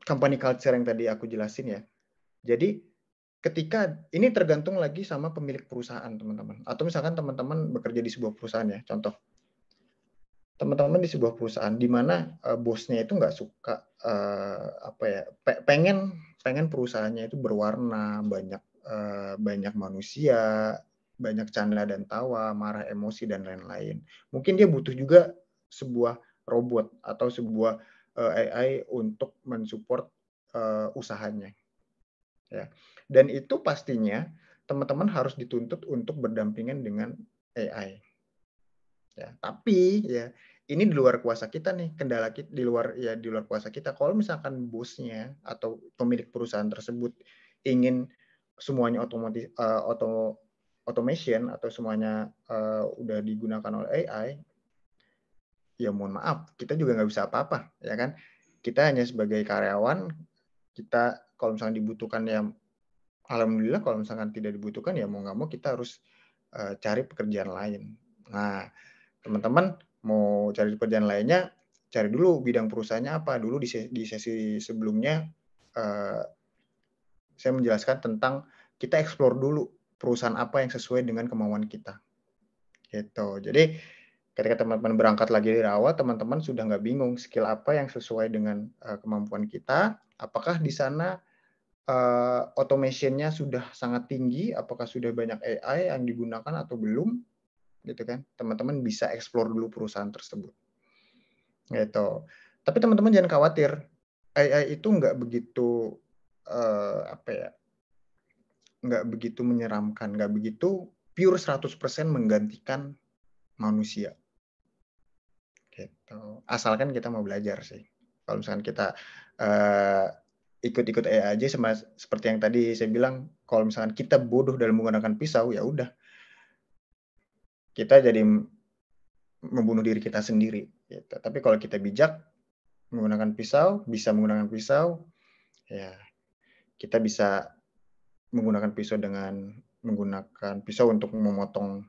company culture yang tadi aku jelasin ya jadi ketika ini tergantung lagi sama pemilik perusahaan teman-teman atau misalkan teman-teman bekerja di sebuah perusahaan ya contoh teman-teman di sebuah perusahaan di mana uh, bosnya itu nggak suka uh, apa ya pe pengen pengen perusahaannya itu berwarna banyak uh, banyak manusia banyak canda dan tawa marah emosi dan lain-lain mungkin dia butuh juga sebuah robot atau sebuah uh, AI untuk mensupport uh, usahanya ya dan itu pastinya teman-teman harus dituntut untuk berdampingan dengan AI Ya, tapi ya ini di luar kuasa kita nih, kendala kita di luar ya di luar kuasa kita. Kalau misalkan bosnya atau pemilik perusahaan tersebut ingin semuanya otomatis uh, eh, auto automation atau semuanya uh, udah digunakan oleh AI, ya mohon maaf, kita juga nggak bisa apa-apa, ya kan? Kita hanya sebagai karyawan, kita kalau misalkan dibutuhkan ya, alhamdulillah kalau misalkan tidak dibutuhkan ya mau nggak mau kita harus uh, cari pekerjaan lain. Nah, teman-teman mau cari pekerjaan lainnya cari dulu bidang perusahaannya apa dulu di sesi, di sesi sebelumnya uh, saya menjelaskan tentang kita explore dulu perusahaan apa yang sesuai dengan kemauan kita gitu jadi ketika teman-teman berangkat lagi dari awal teman-teman sudah nggak bingung skill apa yang sesuai dengan uh, kemampuan kita apakah di sana uh, automation-nya sudah sangat tinggi apakah sudah banyak AI yang digunakan atau belum gitu kan teman-teman bisa explore dulu perusahaan tersebut gitu tapi teman-teman jangan khawatir AI itu nggak begitu uh, apa ya nggak begitu menyeramkan nggak begitu pure 100% menggantikan manusia gitu asalkan kita mau belajar sih kalau misalkan kita uh, ikut-ikut AI aja sama seperti yang tadi saya bilang kalau misalkan kita bodoh dalam menggunakan pisau ya udah kita jadi membunuh diri kita sendiri. Gitu. Tapi kalau kita bijak menggunakan pisau, bisa menggunakan pisau, ya kita bisa menggunakan pisau dengan menggunakan pisau untuk memotong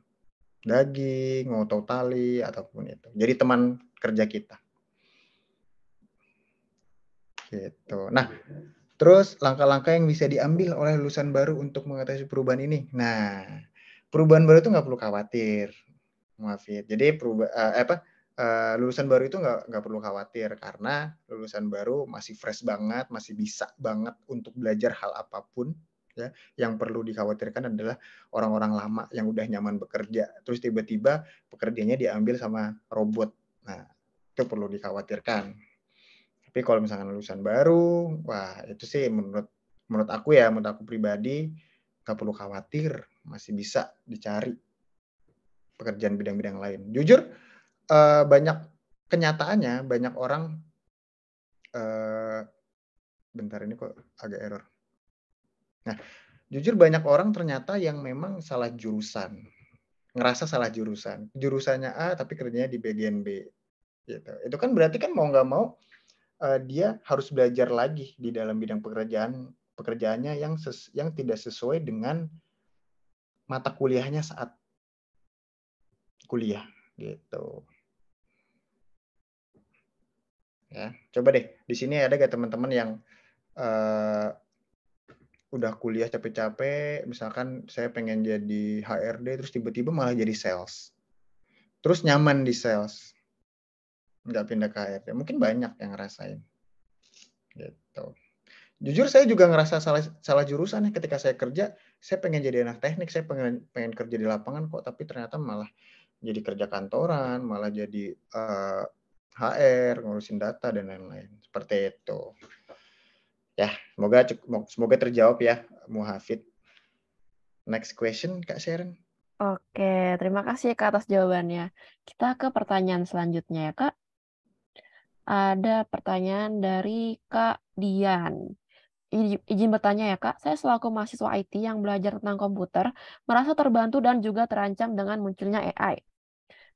daging, memotong tali ataupun itu. Jadi teman kerja kita. Gitu. Nah, terus langkah-langkah yang bisa diambil oleh lulusan baru untuk mengatasi perubahan ini. Nah, perubahan baru itu nggak perlu khawatir Muafid. Jadi perubahan uh, eh, apa uh, lulusan baru itu nggak nggak perlu khawatir karena lulusan baru masih fresh banget, masih bisa banget untuk belajar hal apapun ya. Yang perlu dikhawatirkan adalah orang-orang lama yang udah nyaman bekerja terus tiba-tiba pekerjaannya diambil sama robot. Nah, itu perlu dikhawatirkan. Tapi kalau misalnya lulusan baru, wah itu sih menurut menurut aku ya, menurut aku pribadi nggak perlu khawatir, masih bisa dicari pekerjaan bidang-bidang lain. Jujur, eh, banyak kenyataannya banyak orang eh, bentar ini kok agak error. Nah, jujur banyak orang ternyata yang memang salah jurusan, ngerasa salah jurusan, jurusannya A tapi kerjanya di bagian B, gitu. Itu kan berarti kan mau nggak mau eh, dia harus belajar lagi di dalam bidang pekerjaan pekerjaannya yang ses, yang tidak sesuai dengan mata kuliahnya saat kuliah gitu. Ya, coba deh di sini ada gak teman-teman yang uh, udah kuliah capek-capek, misalkan saya pengen jadi HRD terus tiba-tiba malah jadi sales. Terus nyaman di sales. Nggak pindah ke HRD. Mungkin banyak yang ngerasain. Gitu jujur saya juga ngerasa salah salah jurusan ya ketika saya kerja saya pengen jadi anak teknik saya pengen pengen kerja di lapangan kok tapi ternyata malah jadi kerja kantoran malah jadi uh, eh, HR ngurusin data dan lain-lain seperti itu ya semoga semoga terjawab ya Muhafid next question Kak Sharon Oke, terima kasih ya, Kak atas jawabannya. Kita ke pertanyaan selanjutnya ya Kak. Ada pertanyaan dari Kak Dian izin bertanya ya Kak, saya selaku mahasiswa IT yang belajar tentang komputer, merasa terbantu dan juga terancam dengan munculnya AI.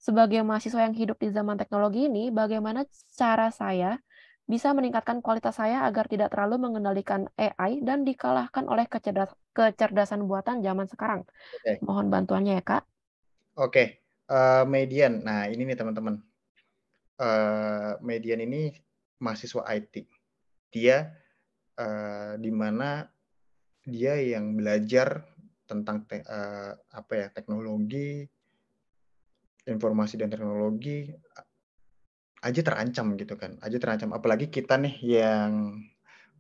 Sebagai mahasiswa yang hidup di zaman teknologi ini, bagaimana cara saya bisa meningkatkan kualitas saya agar tidak terlalu mengendalikan AI dan dikalahkan oleh kecerdas kecerdasan buatan zaman sekarang? Okay. Mohon bantuannya ya Kak. Oke, okay. uh, eh, median. Nah ini nih teman-teman. Uh, median ini mahasiswa IT. Dia dimana eh, di mana dia yang belajar tentang te, uh, apa ya teknologi informasi dan teknologi aja terancam gitu kan aja terancam apalagi kita nih yang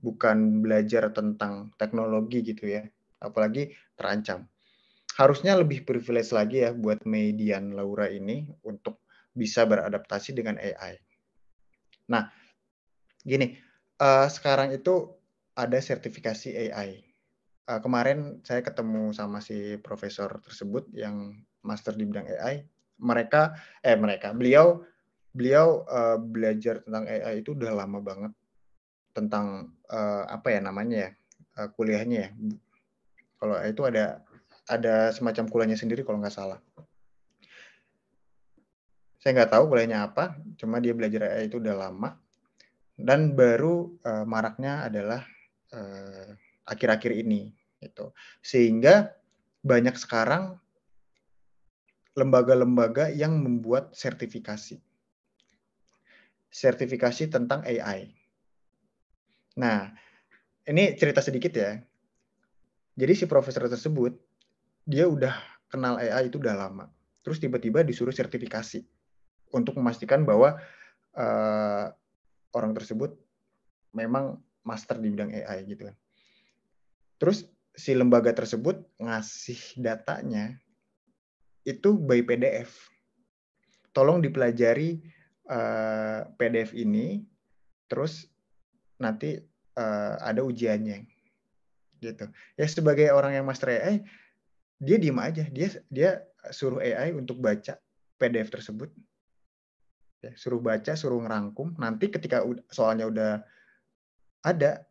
bukan belajar tentang teknologi gitu ya apalagi terancam harusnya lebih privilege lagi ya buat median Laura ini untuk bisa beradaptasi dengan AI nah gini uh, sekarang itu ada sertifikasi AI. Uh, eh, kemarin saya ketemu sama si profesor tersebut yang master di bidang AI. Mereka eh mereka beliau beliau uh, belajar tentang AI itu udah lama banget tentang uh, apa ya namanya ya uh, kuliahnya ya. Kalau itu ada ada semacam kuliahnya sendiri kalau nggak salah. Saya nggak tahu kuliahnya apa, cuma dia belajar AI itu udah lama dan baru uh, maraknya adalah Eh, akhir-akhir ini itu sehingga banyak sekarang lembaga-lembaga yang membuat sertifikasi sertifikasi tentang AI. Nah, ini cerita sedikit ya. Jadi si profesor tersebut dia udah kenal AI itu udah lama. Terus tiba-tiba disuruh sertifikasi untuk memastikan bahwa uh, orang tersebut memang master di bidang AI gitu kan. Terus si lembaga tersebut ngasih datanya itu by PDF. Tolong dipelajari uh, eh, PDF ini, terus nanti uh, ada ujiannya gitu. Ya sebagai orang yang master AI, dia diem aja, dia dia suruh AI untuk baca PDF tersebut, ya, suruh baca, suruh ngerangkum. Nanti ketika soalnya udah ada.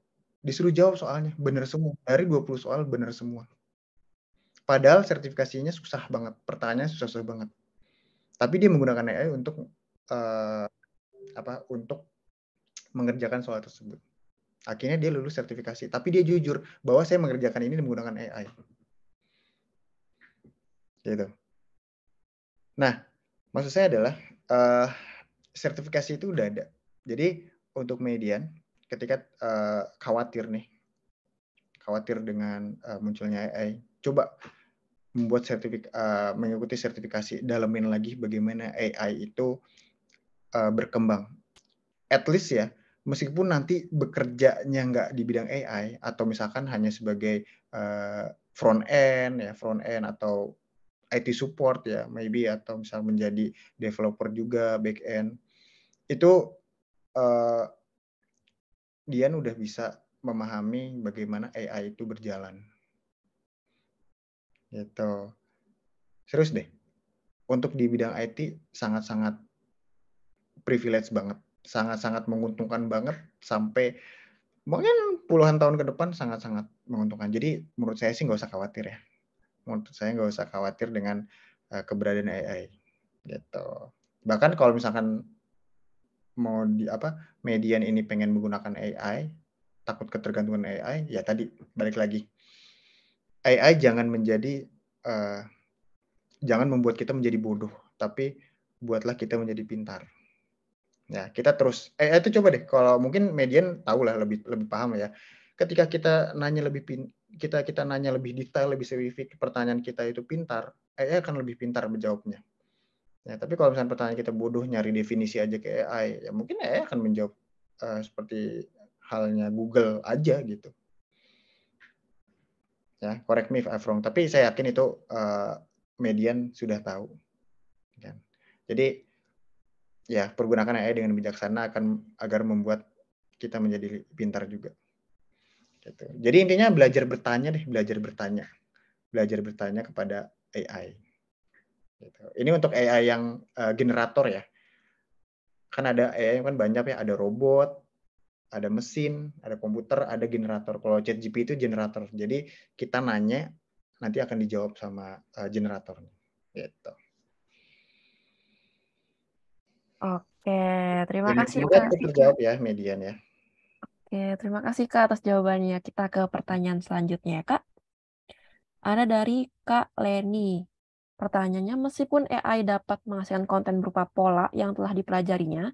Disuruh jawab soalnya. Bener semua. Dari 20 soal bener semua. Padahal sertifikasinya susah banget. pertanyaan susah-susah banget. Tapi dia menggunakan AI untuk uh, apa untuk mengerjakan soal tersebut. Akhirnya dia lulus sertifikasi. Tapi dia jujur bahwa saya mengerjakan ini menggunakan AI. Gitu. Nah, maksud saya adalah uh, sertifikasi itu udah ada. Jadi untuk median ketika uh, khawatir nih, khawatir dengan uh, munculnya AI, coba membuat sertifik uh, eh, mengikuti sertifikasi, dalamin lagi bagaimana AI itu uh, berkembang. At least ya, meskipun nanti bekerjanya nggak di bidang AI atau misalkan hanya sebagai uh, front end ya front end atau IT support ya maybe atau misal menjadi developer juga back end itu uh, Dian udah bisa memahami bagaimana AI itu berjalan. Gitu. Serius deh. Untuk di bidang IT sangat-sangat privilege banget, sangat-sangat menguntungkan banget sampai mungkin puluhan tahun ke depan sangat-sangat menguntungkan. Jadi menurut saya sih nggak usah khawatir ya. Menurut saya nggak usah khawatir dengan eh, keberadaan AI. Gitu. Bahkan kalau misalkan mau di apa median ini pengen menggunakan AI takut ketergantungan AI ya tadi balik lagi AI jangan menjadi uh, jangan membuat kita menjadi bodoh tapi buatlah kita menjadi pintar ya kita terus AI itu coba deh kalau mungkin median tahu lah lebih lebih paham ya ketika kita nanya lebih pin, kita kita nanya lebih detail lebih spesifik pertanyaan kita itu pintar AI akan lebih pintar menjawabnya Ya, tapi kalau misalnya pertanyaan kita bodoh nyari definisi aja ke AI, ya mungkin AI akan menjawab uh, seperti halnya Google aja gitu. Ya, correct me if I'm wrong. Tapi saya yakin itu uh, median sudah tahu. Ya. Jadi ya pergunakan AI dengan bijaksana akan agar membuat kita menjadi pintar juga. Gitu. Jadi intinya belajar bertanya deh, belajar bertanya, belajar bertanya kepada AI. Gitu. Ini untuk AI yang eh, generator ya. Kan ada AI kan banyak ya, ada robot, ada mesin, ada komputer, ada generator. Kalau ChatGPT itu generator. Jadi kita nanya nanti akan dijawab sama uh, generator. Gitu. Oke, terima Jadi, kasih Kak. terjawab ya median ya. Oke, terima kasih Kak atas jawabannya. Kita ke pertanyaan selanjutnya ya Kak. Ada dari Kak Leni. Pertanyaannya, meskipun AI dapat menghasilkan konten berupa pola yang telah dipelajarinya,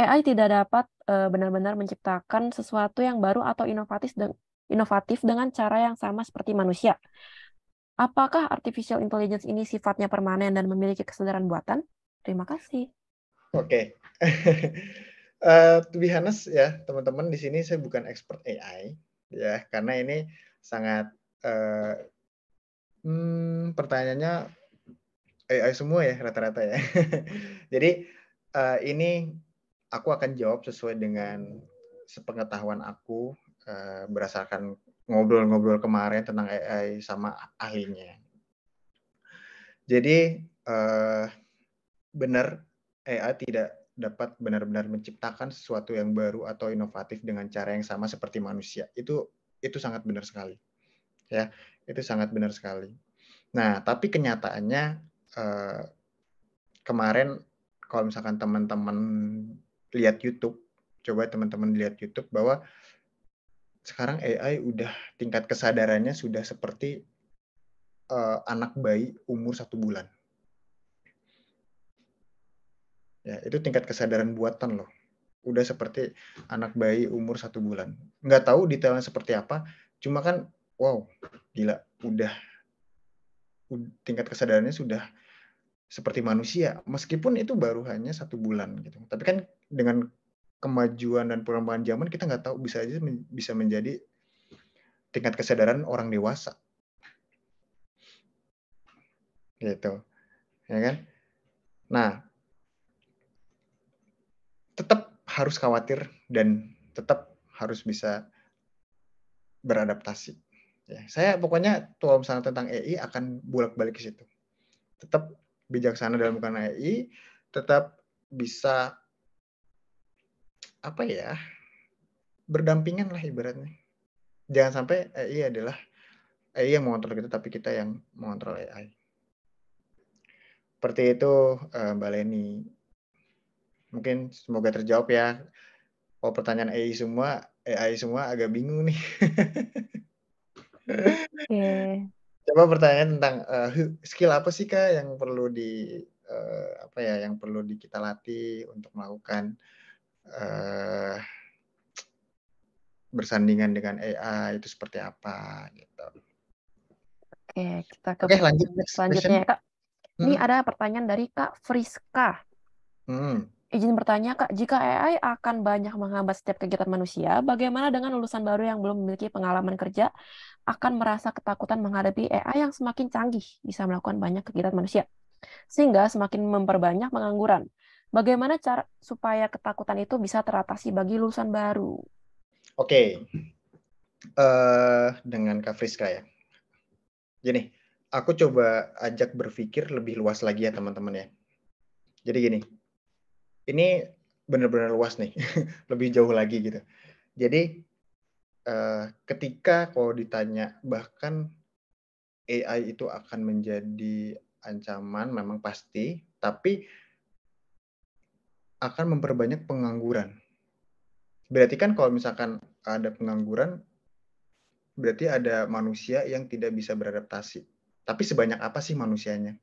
AI tidak dapat eh, benar-benar menciptakan sesuatu yang baru atau inovatif inovatif dengan cara yang sama seperti manusia. Apakah artificial intelligence ini sifatnya permanen dan memiliki kesadaran buatan? Terima kasih. Oke. Okay. uh, eh, to be honest ya, teman-teman di sini saya bukan expert AI ya, karena ini sangat uh, hmm, pertanyaannya AI semua ya rata-rata ya. Jadi uh, ini aku akan jawab sesuai dengan sepengetahuan aku uh, berdasarkan ngobrol-ngobrol kemarin tentang AI sama ahlinya. Jadi uh, benar AI tidak dapat benar-benar menciptakan sesuatu yang baru atau inovatif dengan cara yang sama seperti manusia. Itu itu sangat benar sekali. Ya, itu sangat benar sekali. Nah, tapi kenyataannya Eh, kemarin kalau misalkan teman-teman lihat YouTube, coba teman-teman lihat YouTube bahwa sekarang AI udah tingkat kesadarannya sudah seperti uh, anak bayi umur satu bulan. Ya, itu tingkat kesadaran buatan loh. Udah seperti anak bayi umur satu bulan. Nggak tahu detailnya seperti apa, cuma kan wow, gila, udah tingkat kesadarannya sudah seperti manusia meskipun itu baru hanya satu bulan gitu tapi kan dengan kemajuan dan perkembangan zaman kita nggak tahu bisa aja men bisa menjadi tingkat kesadaran orang dewasa gitu ya kan nah tetap harus khawatir dan tetap harus bisa beradaptasi ya saya pokoknya kalau misalnya tentang AI akan bolak-balik ke situ tetap bijaksana dalam bukan AI tetap bisa apa ya berdampingan lah ibaratnya jangan sampai AI adalah AI yang mengontrol kita tapi kita yang mengontrol AI seperti itu eh, Mbak Leni mungkin semoga terjawab ya oh pertanyaan AI semua AI semua agak bingung nih Oke coba pertanyaan tentang uh, skill apa sih kak yang perlu di uh, apa ya yang perlu di kita latih untuk melakukan uh, bersandingan dengan AI itu seperti apa gitu. Oke, kita ke Oke, lanjut. selanjutnya ya, Kak. Hmm. Ini ada pertanyaan dari Kak Friska. Hmm. Izin bertanya, Kak, jika AI akan banyak menghambat setiap kegiatan manusia, bagaimana dengan lulusan baru yang belum memiliki pengalaman kerja akan merasa ketakutan menghadapi AI yang semakin canggih bisa melakukan banyak kegiatan manusia, sehingga semakin memperbanyak pengangguran. Bagaimana cara supaya ketakutan itu bisa teratasi bagi lulusan baru? Oke, okay. uh, eh, dengan Kak Friska ya. Gini, aku coba ajak berpikir lebih luas lagi ya teman-teman ya. Jadi gini, ini benar-benar luas nih, lebih jauh lagi gitu. Jadi uh, ketika kalau ditanya bahkan AI itu akan menjadi ancaman memang pasti, tapi akan memperbanyak pengangguran. Berarti kan kalau misalkan ada pengangguran, berarti ada manusia yang tidak bisa beradaptasi. Tapi sebanyak apa sih manusianya?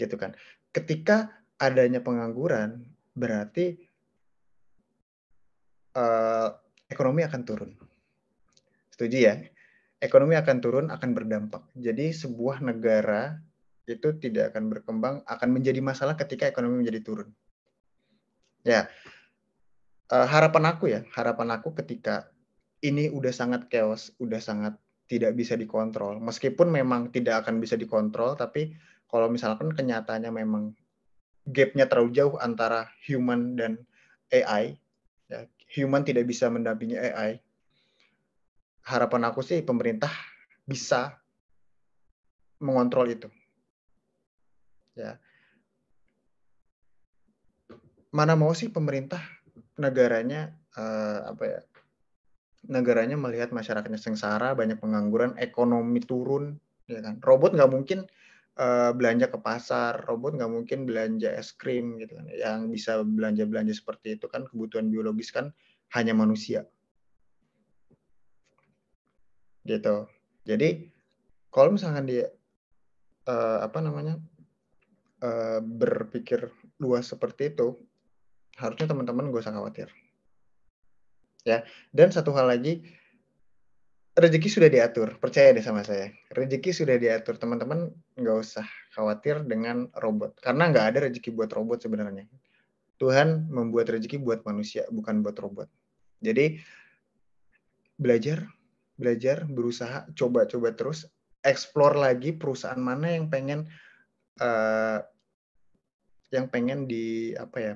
Gitu kan. Ketika adanya pengangguran, berarti uh, ekonomi akan turun. Setuju ya? Ekonomi akan turun, akan berdampak. Jadi sebuah negara itu tidak akan berkembang, akan menjadi masalah ketika ekonomi menjadi turun. Ya, uh, harapan aku ya, harapan aku ketika ini udah sangat chaos, udah sangat tidak bisa dikontrol. Meskipun memang tidak akan bisa dikontrol, tapi kalau misalkan kenyataannya memang gapnya terlalu jauh antara human dan AI. Ya, human tidak bisa mendampingi AI. Harapan aku sih pemerintah bisa mengontrol itu. Ya. Mana mau sih pemerintah negaranya uh, apa ya? Negaranya melihat masyarakatnya sengsara, banyak pengangguran, ekonomi turun, ya kan? Robot nggak mungkin Eh, belanja ke pasar robot nggak mungkin belanja es krim gitu kan ya, yang bisa belanja belanja seperti itu kan kebutuhan biologis kan hanya manusia gitu jadi kalau misalkan dia uh, apa namanya uh, berpikir luas seperti itu harusnya teman-teman gak usah khawatir ya dan satu hal lagi rezeki sudah diatur, percaya deh sama saya. Rezeki sudah diatur, teman-teman nggak usah khawatir dengan robot, karena nggak ada rezeki buat robot sebenarnya. Tuhan membuat rezeki buat manusia, bukan buat robot. Jadi belajar, belajar, berusaha, coba-coba terus, explore lagi perusahaan mana yang pengen uh, yang pengen di apa ya,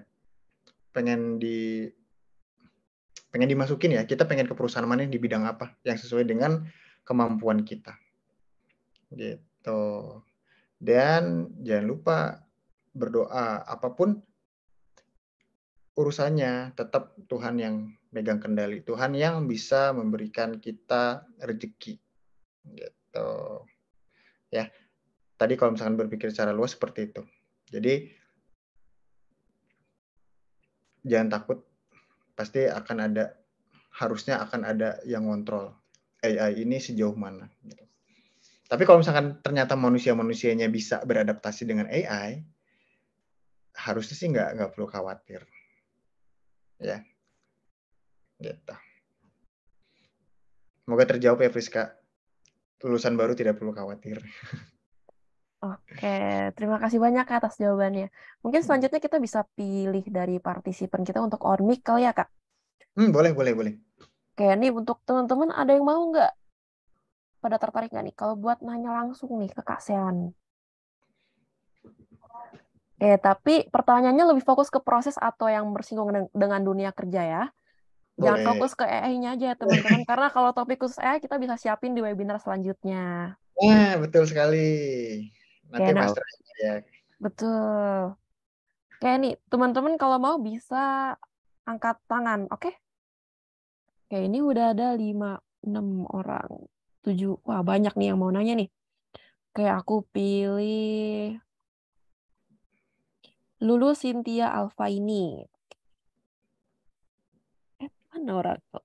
pengen di pengen dimasukin ya kita pengen ke perusahaan mana di bidang apa yang sesuai dengan kemampuan kita gitu dan jangan lupa berdoa apapun urusannya tetap Tuhan yang megang kendali Tuhan yang bisa memberikan kita rezeki gitu ya tadi kalau misalkan berpikir secara luas seperti itu jadi jangan takut pasti akan ada harusnya akan ada yang kontrol AI ini sejauh mana. Gitu. Tapi kalau misalkan ternyata manusia-manusianya bisa beradaptasi dengan AI, harusnya sih nggak nggak perlu khawatir, ya. Gitu. Semoga terjawab ya Friska. Lulusan baru tidak perlu khawatir. Oke, terima kasih banyak atas jawabannya. Mungkin hmm. selanjutnya kita bisa pilih dari partisipan kita untuk Ormik kali ya Kak? Hmm, boleh, boleh, boleh. Oke, nih untuk teman-teman ada yang mau nggak? Pada tertarik nggak nih? Kalau buat nanya langsung nih ke Kak Sean. Oke, tapi pertanyaannya lebih fokus ke proses atau yang bersinggungan dengan dunia kerja ya. Jangan fokus ke AI-nya aja ya teman-teman, karena kalau topik khusus AI kita bisa siapin di webinar selanjutnya. Ya, betul sekali. Nanti kayak master ya. Betul. Kayak nih, teman-teman kalau mau bisa angkat tangan, oke? Okay? Kayak ini udah ada 5, 6 orang. 7, wah banyak nih yang mau nanya nih. Kayak aku pilih Lulu Cynthia Alfaini. Eh, mana orang tuh?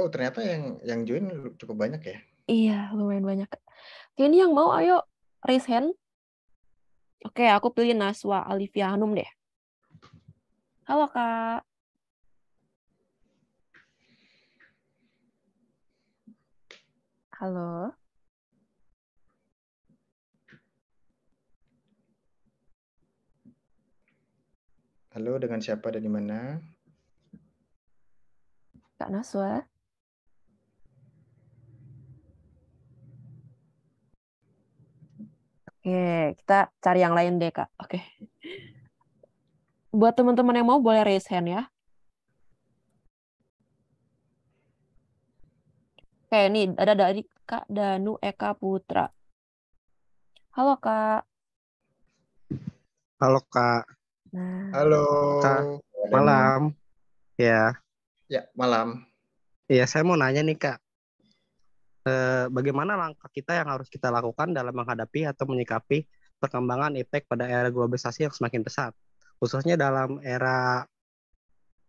Oh, ternyata yang yang join cukup banyak ya? Iya, lumayan banyak. Ini yang mau ayo raise hand. Oke, aku pilih Naswa Alivia Hanum deh. Halo, Kak. Halo. Halo, dengan siapa dan di mana? Kak Naswa. Oke, kita cari yang lain deh, Kak. Oke. Buat teman-teman yang mau boleh raise hand ya. Oke, ini ada dari Kak Danu Eka Putra. Halo, Kak. Halo, Kak. Nah. Halo. Kak, malam. Ya. Ya, malam. ya saya mau nanya nih, Kak eh, bagaimana langkah kita yang harus kita lakukan dalam menghadapi atau menyikapi perkembangan efek pada era globalisasi yang semakin pesat, khususnya dalam era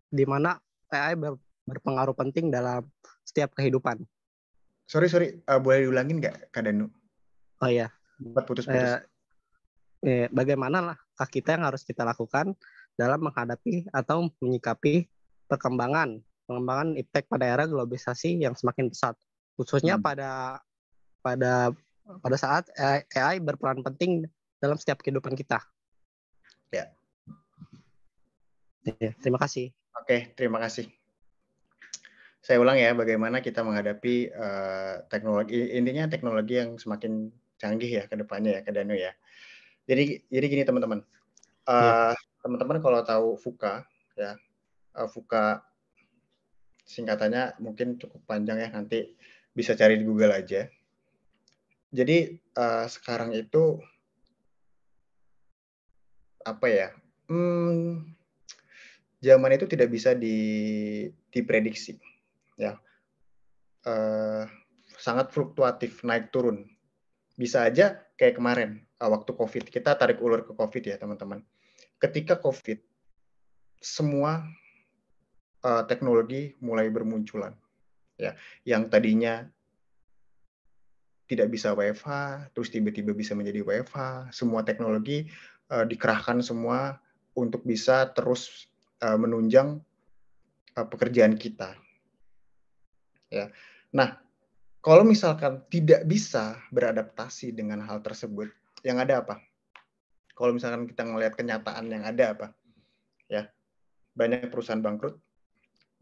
di mana AI ber, berpengaruh penting dalam setiap kehidupan. Sorry sorry, uh, boleh diulangin nggak Kak Danu? Oh iya. Buat putus-putus. Eh, eh, bagaimana langkah kita yang harus kita lakukan dalam menghadapi atau menyikapi perkembangan pengembangan iptek pada era globalisasi yang semakin pesat, khususnya hmm. pada pada pada saat AI berperan penting dalam setiap kehidupan kita. Ya. ya terima kasih. Oke, terima kasih. Saya ulang ya, bagaimana kita menghadapi uh, teknologi intinya teknologi yang semakin canggih ya ke depannya ya, ke Danu ya. Jadi jadi gini teman-teman. Uh, ya. Teman-teman kalau tahu Fuka ya, uh, eh, VUCA singkatannya mungkin cukup panjang ya nanti bisa cari di Google aja. Jadi uh, sekarang itu apa ya? Hmm, zaman itu tidak bisa di, diprediksi, ya. Uh, sangat fluktuatif naik turun. Bisa aja kayak kemarin uh, waktu COVID kita tarik ulur ke COVID ya teman-teman. Ketika COVID semua uh, teknologi mulai bermunculan ya yang tadinya tidak bisa WFH terus tiba-tiba bisa menjadi WFH semua teknologi uh, dikerahkan semua untuk bisa terus uh, menunjang uh, pekerjaan kita ya nah kalau misalkan tidak bisa beradaptasi dengan hal tersebut yang ada apa kalau misalkan kita melihat kenyataan yang ada apa ya banyak perusahaan bangkrut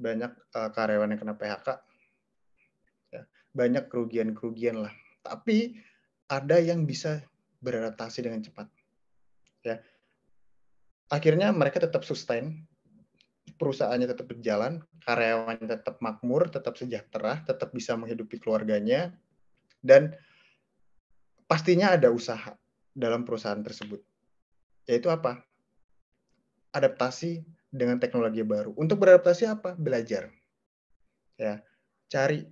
banyak uh, karyawan yang kena PHK banyak kerugian-kerugian lah. Tapi ada yang bisa beradaptasi dengan cepat. Ya. Akhirnya mereka tetap sustain, perusahaannya tetap berjalan, karyawannya tetap makmur, tetap sejahtera, tetap bisa menghidupi keluarganya, dan pastinya ada usaha dalam perusahaan tersebut. Yaitu apa? Adaptasi dengan teknologi baru. Untuk beradaptasi apa? Belajar. Ya, cari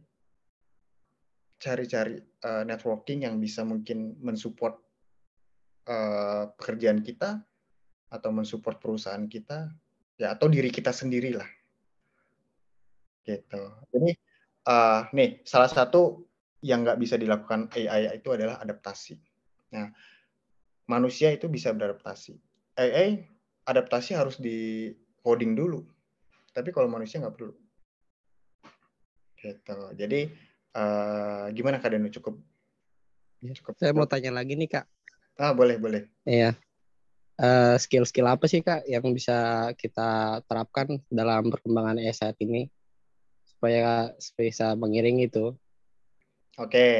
cari-cari uh, networking yang bisa mungkin mensupport uh, pekerjaan kita atau mensupport perusahaan kita ya atau diri kita sendiri lah gitu ini uh, nih salah satu yang nggak bisa dilakukan AI itu adalah adaptasi nah manusia itu bisa beradaptasi AI adaptasi harus di coding dulu tapi kalau manusia nggak perlu gitu jadi Eh, gimana Kak Danu cukup? Iya. Cukup. Saya mau tanya lagi nih Kak. Ah boleh boleh. Iya. skill eh, skill-skill apa sih Kak yang bisa kita terapkan dalam perkembangan e AI ini supaya bisa mengiring itu? Oke. Okay.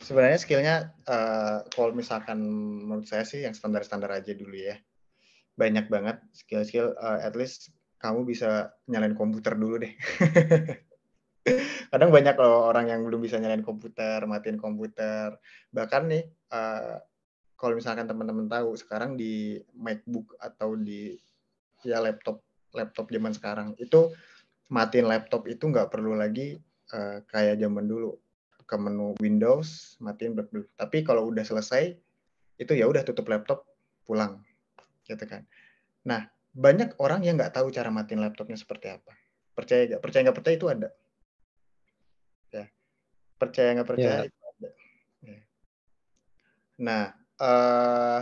Sebenarnya skillnya uh, kalau misalkan menurut saya sih yang standar-standar aja dulu ya. Banyak banget skill-skill. Uh, at least kamu bisa nyalain komputer dulu deh. kadang banyak loh orang yang belum bisa nyalain komputer matiin komputer bahkan nih uh, kalau misalkan teman-teman tahu sekarang di MacBook atau di ya laptop laptop zaman sekarang itu matiin laptop itu nggak perlu lagi uh, kayak zaman dulu ke menu Windows matiin BlackBerry tapi kalau udah selesai itu ya udah tutup laptop pulang gitu kan nah banyak orang yang nggak tahu cara matiin laptopnya seperti apa percaya nggak percaya nggak percaya itu ada percaya nggak percaya yeah. Ya. Nah, uh,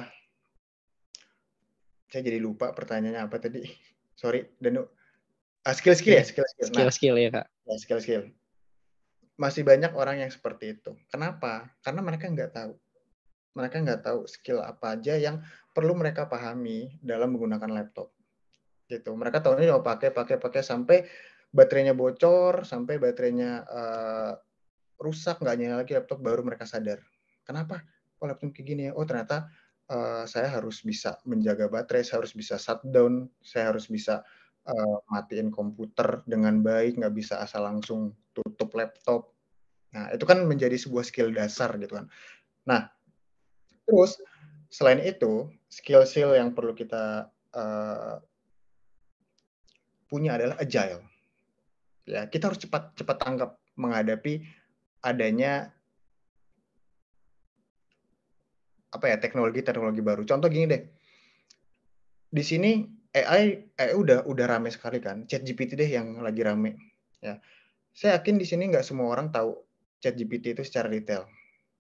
saya jadi lupa pertanyaannya apa tadi. Sorry, Danu. Uh, skill skill yeah. ya, skill iya, skill. Skill skill nah, iya, ya kak. skill skill. Masih banyak orang yang seperti itu. Kenapa? Karena mereka nggak tahu. Mereka nggak tahu skill apa aja yang perlu mereka pahami dalam menggunakan laptop. Gitu. Mereka ini mau pakai, pakai, pakai sampai baterainya bocor, sampai baterainya eh, rusak nggak nyala lagi laptop baru mereka sadar kenapa kok oh, laptop kayak gini ya oh ternyata uh, saya harus bisa menjaga baterai saya harus bisa shutdown saya harus bisa uh, matiin komputer dengan baik nggak bisa asal langsung tutup laptop nah itu kan menjadi sebuah skill dasar gitu kan nah terus selain itu skill-skill yang perlu kita uh, punya adalah agile ya kita harus cepat cepat tanggap menghadapi adanya apa ya teknologi teknologi baru. Contoh gini deh, di sini AI, AI udah udah rame sekali kan. Chat GPT deh yang lagi rame. Ya, saya yakin di sini nggak semua orang tahu Chat GPT itu secara detail.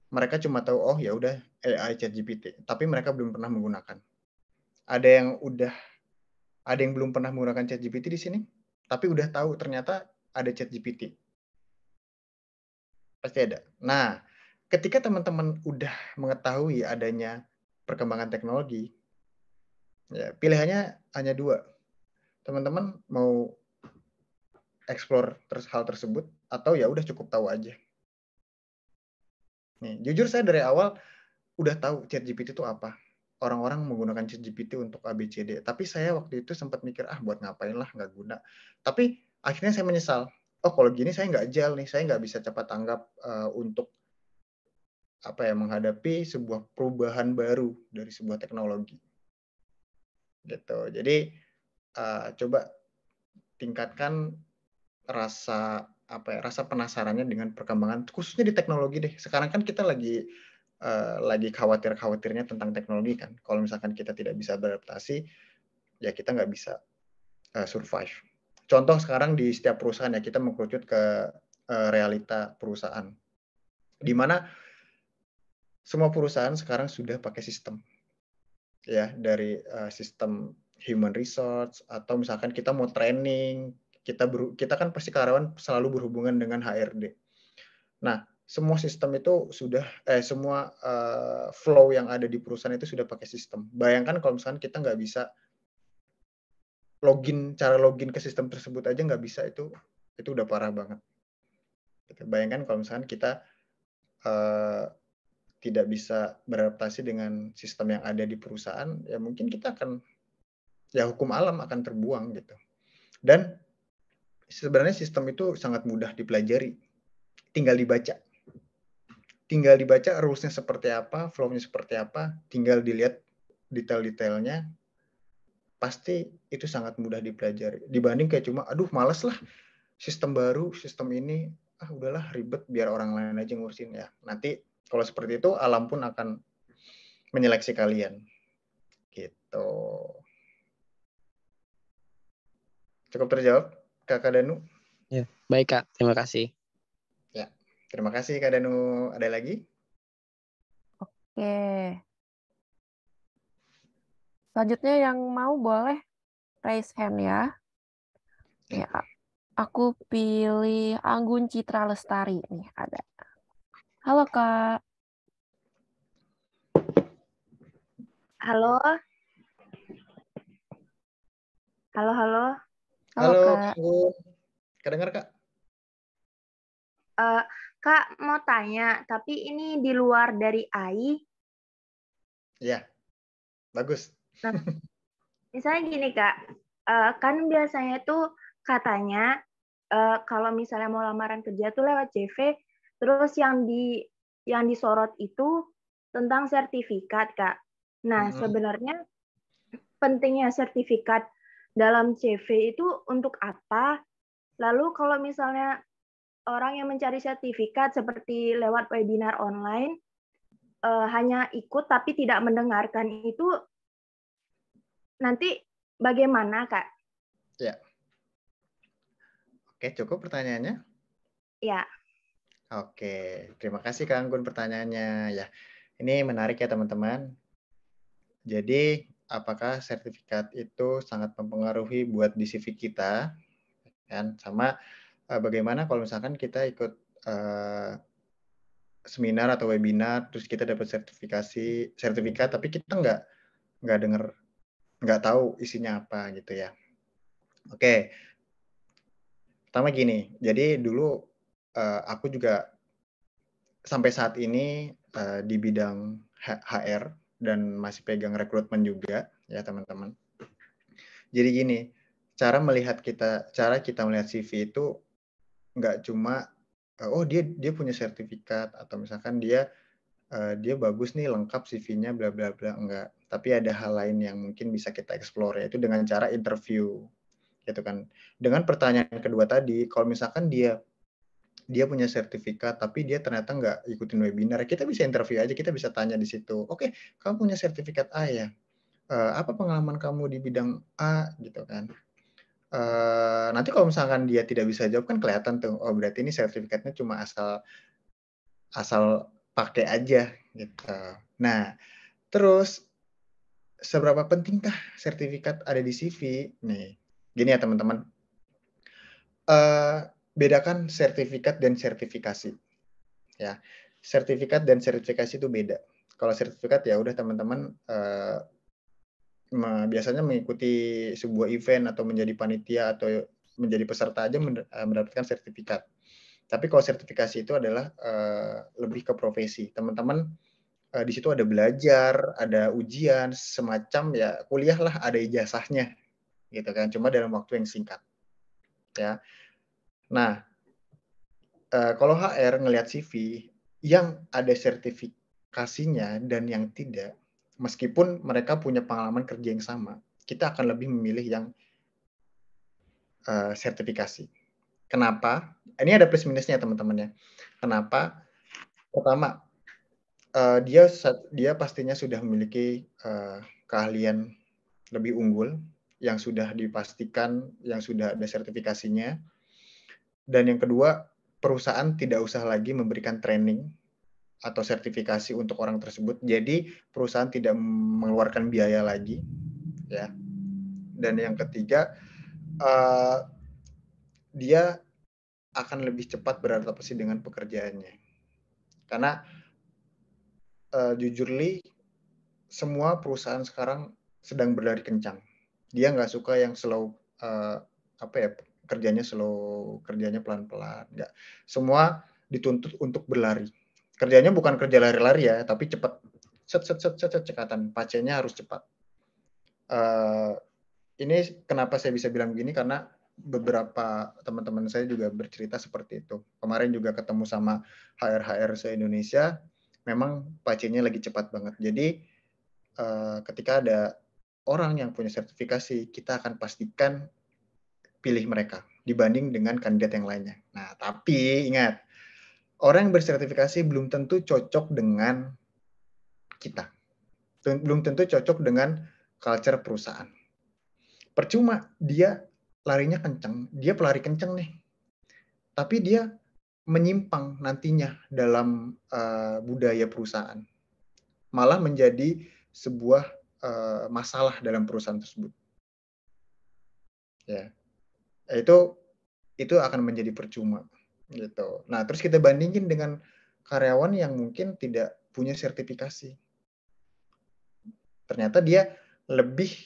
Mereka cuma tahu oh ya udah AI Chat GPT, tapi mereka belum pernah menggunakan. Ada yang udah, ada yang belum pernah menggunakan Chat GPT di sini, tapi udah tahu ternyata ada Chat GPT Pasti ada. Nah, ketika teman-teman udah mengetahui adanya perkembangan teknologi, ya pilihannya hanya dua. Teman-teman mau explore terus hal tersebut atau ya udah cukup tahu aja. Nih, jujur saya dari awal udah tahu ChatGPT itu apa. Orang-orang menggunakan ChatGPT untuk ABCD, tapi saya waktu itu sempat mikir ah buat ngapain lah nggak guna. Tapi akhirnya saya menyesal oh kalau gini saya nggak jal nih saya nggak bisa cepat tanggap uh, untuk apa ya menghadapi sebuah perubahan baru dari sebuah teknologi gitu jadi uh, coba tingkatkan rasa apa ya rasa penasarannya dengan perkembangan khususnya di teknologi deh sekarang kan kita lagi uh, lagi khawatir khawatirnya tentang teknologi kan kalau misalkan kita tidak bisa beradaptasi ya kita nggak bisa uh, survive contoh sekarang di setiap perusahaan ya kita mengkerucut ke uh, realita perusahaan di mana semua perusahaan sekarang sudah pakai sistem ya dari uh, sistem human resource atau misalkan kita mau training kita ber, kita kan pasti karyawan selalu berhubungan dengan HRD nah semua sistem itu sudah eh semua uh, flow yang ada di perusahaan itu sudah pakai sistem bayangkan kalau misalkan kita nggak bisa login cara login ke sistem tersebut aja nggak bisa itu itu udah parah banget. Gitu. bayangkan kalau misalkan kita uh, tidak bisa beradaptasi dengan sistem yang ada di perusahaan, ya mungkin kita akan ya hukum alam akan terbuang gitu. Dan sebenarnya sistem itu sangat mudah dipelajari, tinggal dibaca. Tinggal dibaca rulesnya seperti apa, flownya seperti apa, tinggal dilihat detail-detailnya, pasti itu sangat mudah dipelajari dibanding kayak cuma aduh males lah sistem baru sistem ini ah udahlah ribet biar orang lain aja ngurusin ya nanti kalau seperti itu alam pun akan menyeleksi kalian gitu cukup terjawab kak Danu ya baik kak terima kasih ya terima kasih kak Danu ada lagi oke Selanjutnya yang mau boleh raise hand ya. Ya, aku pilih Anggun Citra Lestari nih ada. Halo Kak. Halo. Halo, halo. Halo, halo Kak. Kedengar Kak? Uh, Kak mau tanya, tapi ini di luar dari AI. Ya, bagus. Nah, misalnya gini kak, eh, kan biasanya tuh katanya eh, kalau misalnya mau lamaran kerja tuh lewat CV, terus yang di yang disorot itu tentang sertifikat kak. Nah -hmm. sebenarnya pentingnya sertifikat dalam CV itu untuk apa? Lalu kalau misalnya orang yang mencari sertifikat seperti lewat webinar online uh, hanya ikut tapi tidak mendengarkan itu nanti bagaimana kak? Ya. Oke cukup pertanyaannya. Ya. Oke terima kasih kak Anggun pertanyaannya ya. Ini menarik ya teman-teman. Jadi apakah sertifikat itu sangat mempengaruhi buat di CV kita? Kan sama eh, bagaimana kalau misalkan kita ikut uh, seminar atau webinar terus kita dapat sertifikasi sertifikat tapi kita nggak nggak dengar nggak tahu isinya apa gitu ya. Oke, pertama gini, jadi dulu uh, aku juga sampai saat ini uh, di bidang HR dan masih pegang rekrutmen juga ya teman-teman. Jadi gini, cara melihat kita, cara kita melihat CV itu nggak cuma eh, oh dia dia punya sertifikat atau misalkan dia uh, dia bagus nih lengkap CV-nya bla bla bla enggak tapi ada hal lain yang mungkin bisa kita explore yaitu dengan cara interview gitu kan dengan pertanyaan kedua tadi kalau misalkan dia dia punya sertifikat tapi dia ternyata nggak ikutin webinar kita bisa interview aja kita bisa tanya di situ oke okay, kamu punya sertifikat A ya eh, apa pengalaman kamu di bidang A gitu kan uh, nanti kalau misalkan dia tidak bisa jawab kan kelihatan tuh oh berarti ini sertifikatnya cuma asal asal pakai aja gitu nah terus seberapa pentingkah sertifikat ada di CV? Nih, gini ya teman-teman. Uh, bedakan sertifikat dan sertifikasi. Ya, sertifikat dan sertifikasi itu beda. Kalau sertifikat ya udah teman-teman uh, biasanya mengikuti sebuah event atau menjadi panitia atau menjadi peserta aja eh, mendapatkan sertifikat. Tapi kalau sertifikasi itu adalah uh, lebih ke profesi. Teman-teman uh, di situ ada belajar, ada ujian, semacam ya kuliah lah ada ijazahnya gitu kan, cuma dalam waktu yang singkat. Ya. Nah, uh, kalau HR ngelihat CV yang ada sertifikasinya dan yang tidak, meskipun mereka punya pengalaman kerja yang sama, kita akan lebih memilih yang uh, sertifikasi. Kenapa? Ini ada plus minusnya teman-teman ya. Kenapa? Pertama, uh, dia dia pastinya sudah memiliki uh, keahlian lebih unggul yang sudah dipastikan, yang sudah ada sertifikasinya. Dan yang kedua, perusahaan tidak usah lagi memberikan training atau sertifikasi untuk orang tersebut. Jadi perusahaan tidak mengeluarkan biaya lagi, ya. Dan yang ketiga, uh, dia akan lebih cepat beradaptasi dengan pekerjaannya. Karena uh, eh, li semua perusahaan sekarang sedang berlari kencang. Dia nggak suka yang slow uh, apa ya kerjanya slow, kerjanya pelan-pelan. Nggak semua dituntut untuk berlari. Kerjanya bukan kerja lari-lari ya, tapi cepat. Set set set set, set cekatan. Pacenya harus cepat. Uh, ini kenapa saya bisa bilang gini karena beberapa teman-teman saya juga bercerita seperti itu. Kemarin juga ketemu sama HR HR se Indonesia memang pacenya lagi cepat banget. Jadi uh, ketika ada orang yang punya sertifikasi, kita akan pastikan pilih mereka dibanding dengan kandidat yang lainnya. Nah, tapi ingat, orang yang bersertifikasi belum tentu cocok dengan kita. Belum tentu cocok dengan culture perusahaan. Percuma dia larinya kencang, dia pelari kencang nih. Tapi dia menyimpang nantinya dalam uh, budaya perusahaan, malah menjadi sebuah uh, masalah dalam perusahaan tersebut. Ya, itu itu akan menjadi percuma gitu. Nah, terus kita bandingin dengan karyawan yang mungkin tidak punya sertifikasi. Ternyata dia lebih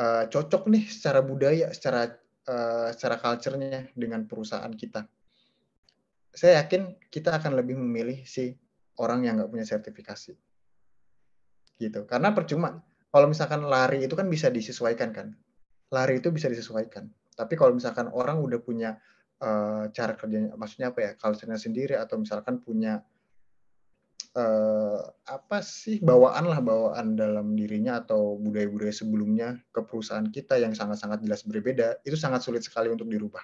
uh, cocok nih secara budaya, secara uh, secara culture-nya dengan perusahaan kita saya yakin kita akan lebih memilih si orang yang nggak punya sertifikasi gitu karena percuma kalau misalkan lari itu kan bisa disesuaikan kan lari itu bisa disesuaikan tapi kalau misalkan orang udah punya uh, cara kerjanya maksudnya apa ya culture-nya sendiri atau misalkan punya uh, apa sih bawaan lah bawaan dalam dirinya atau budaya-budaya sebelumnya ke perusahaan kita yang sangat-sangat jelas berbeda itu sangat sulit sekali untuk dirubah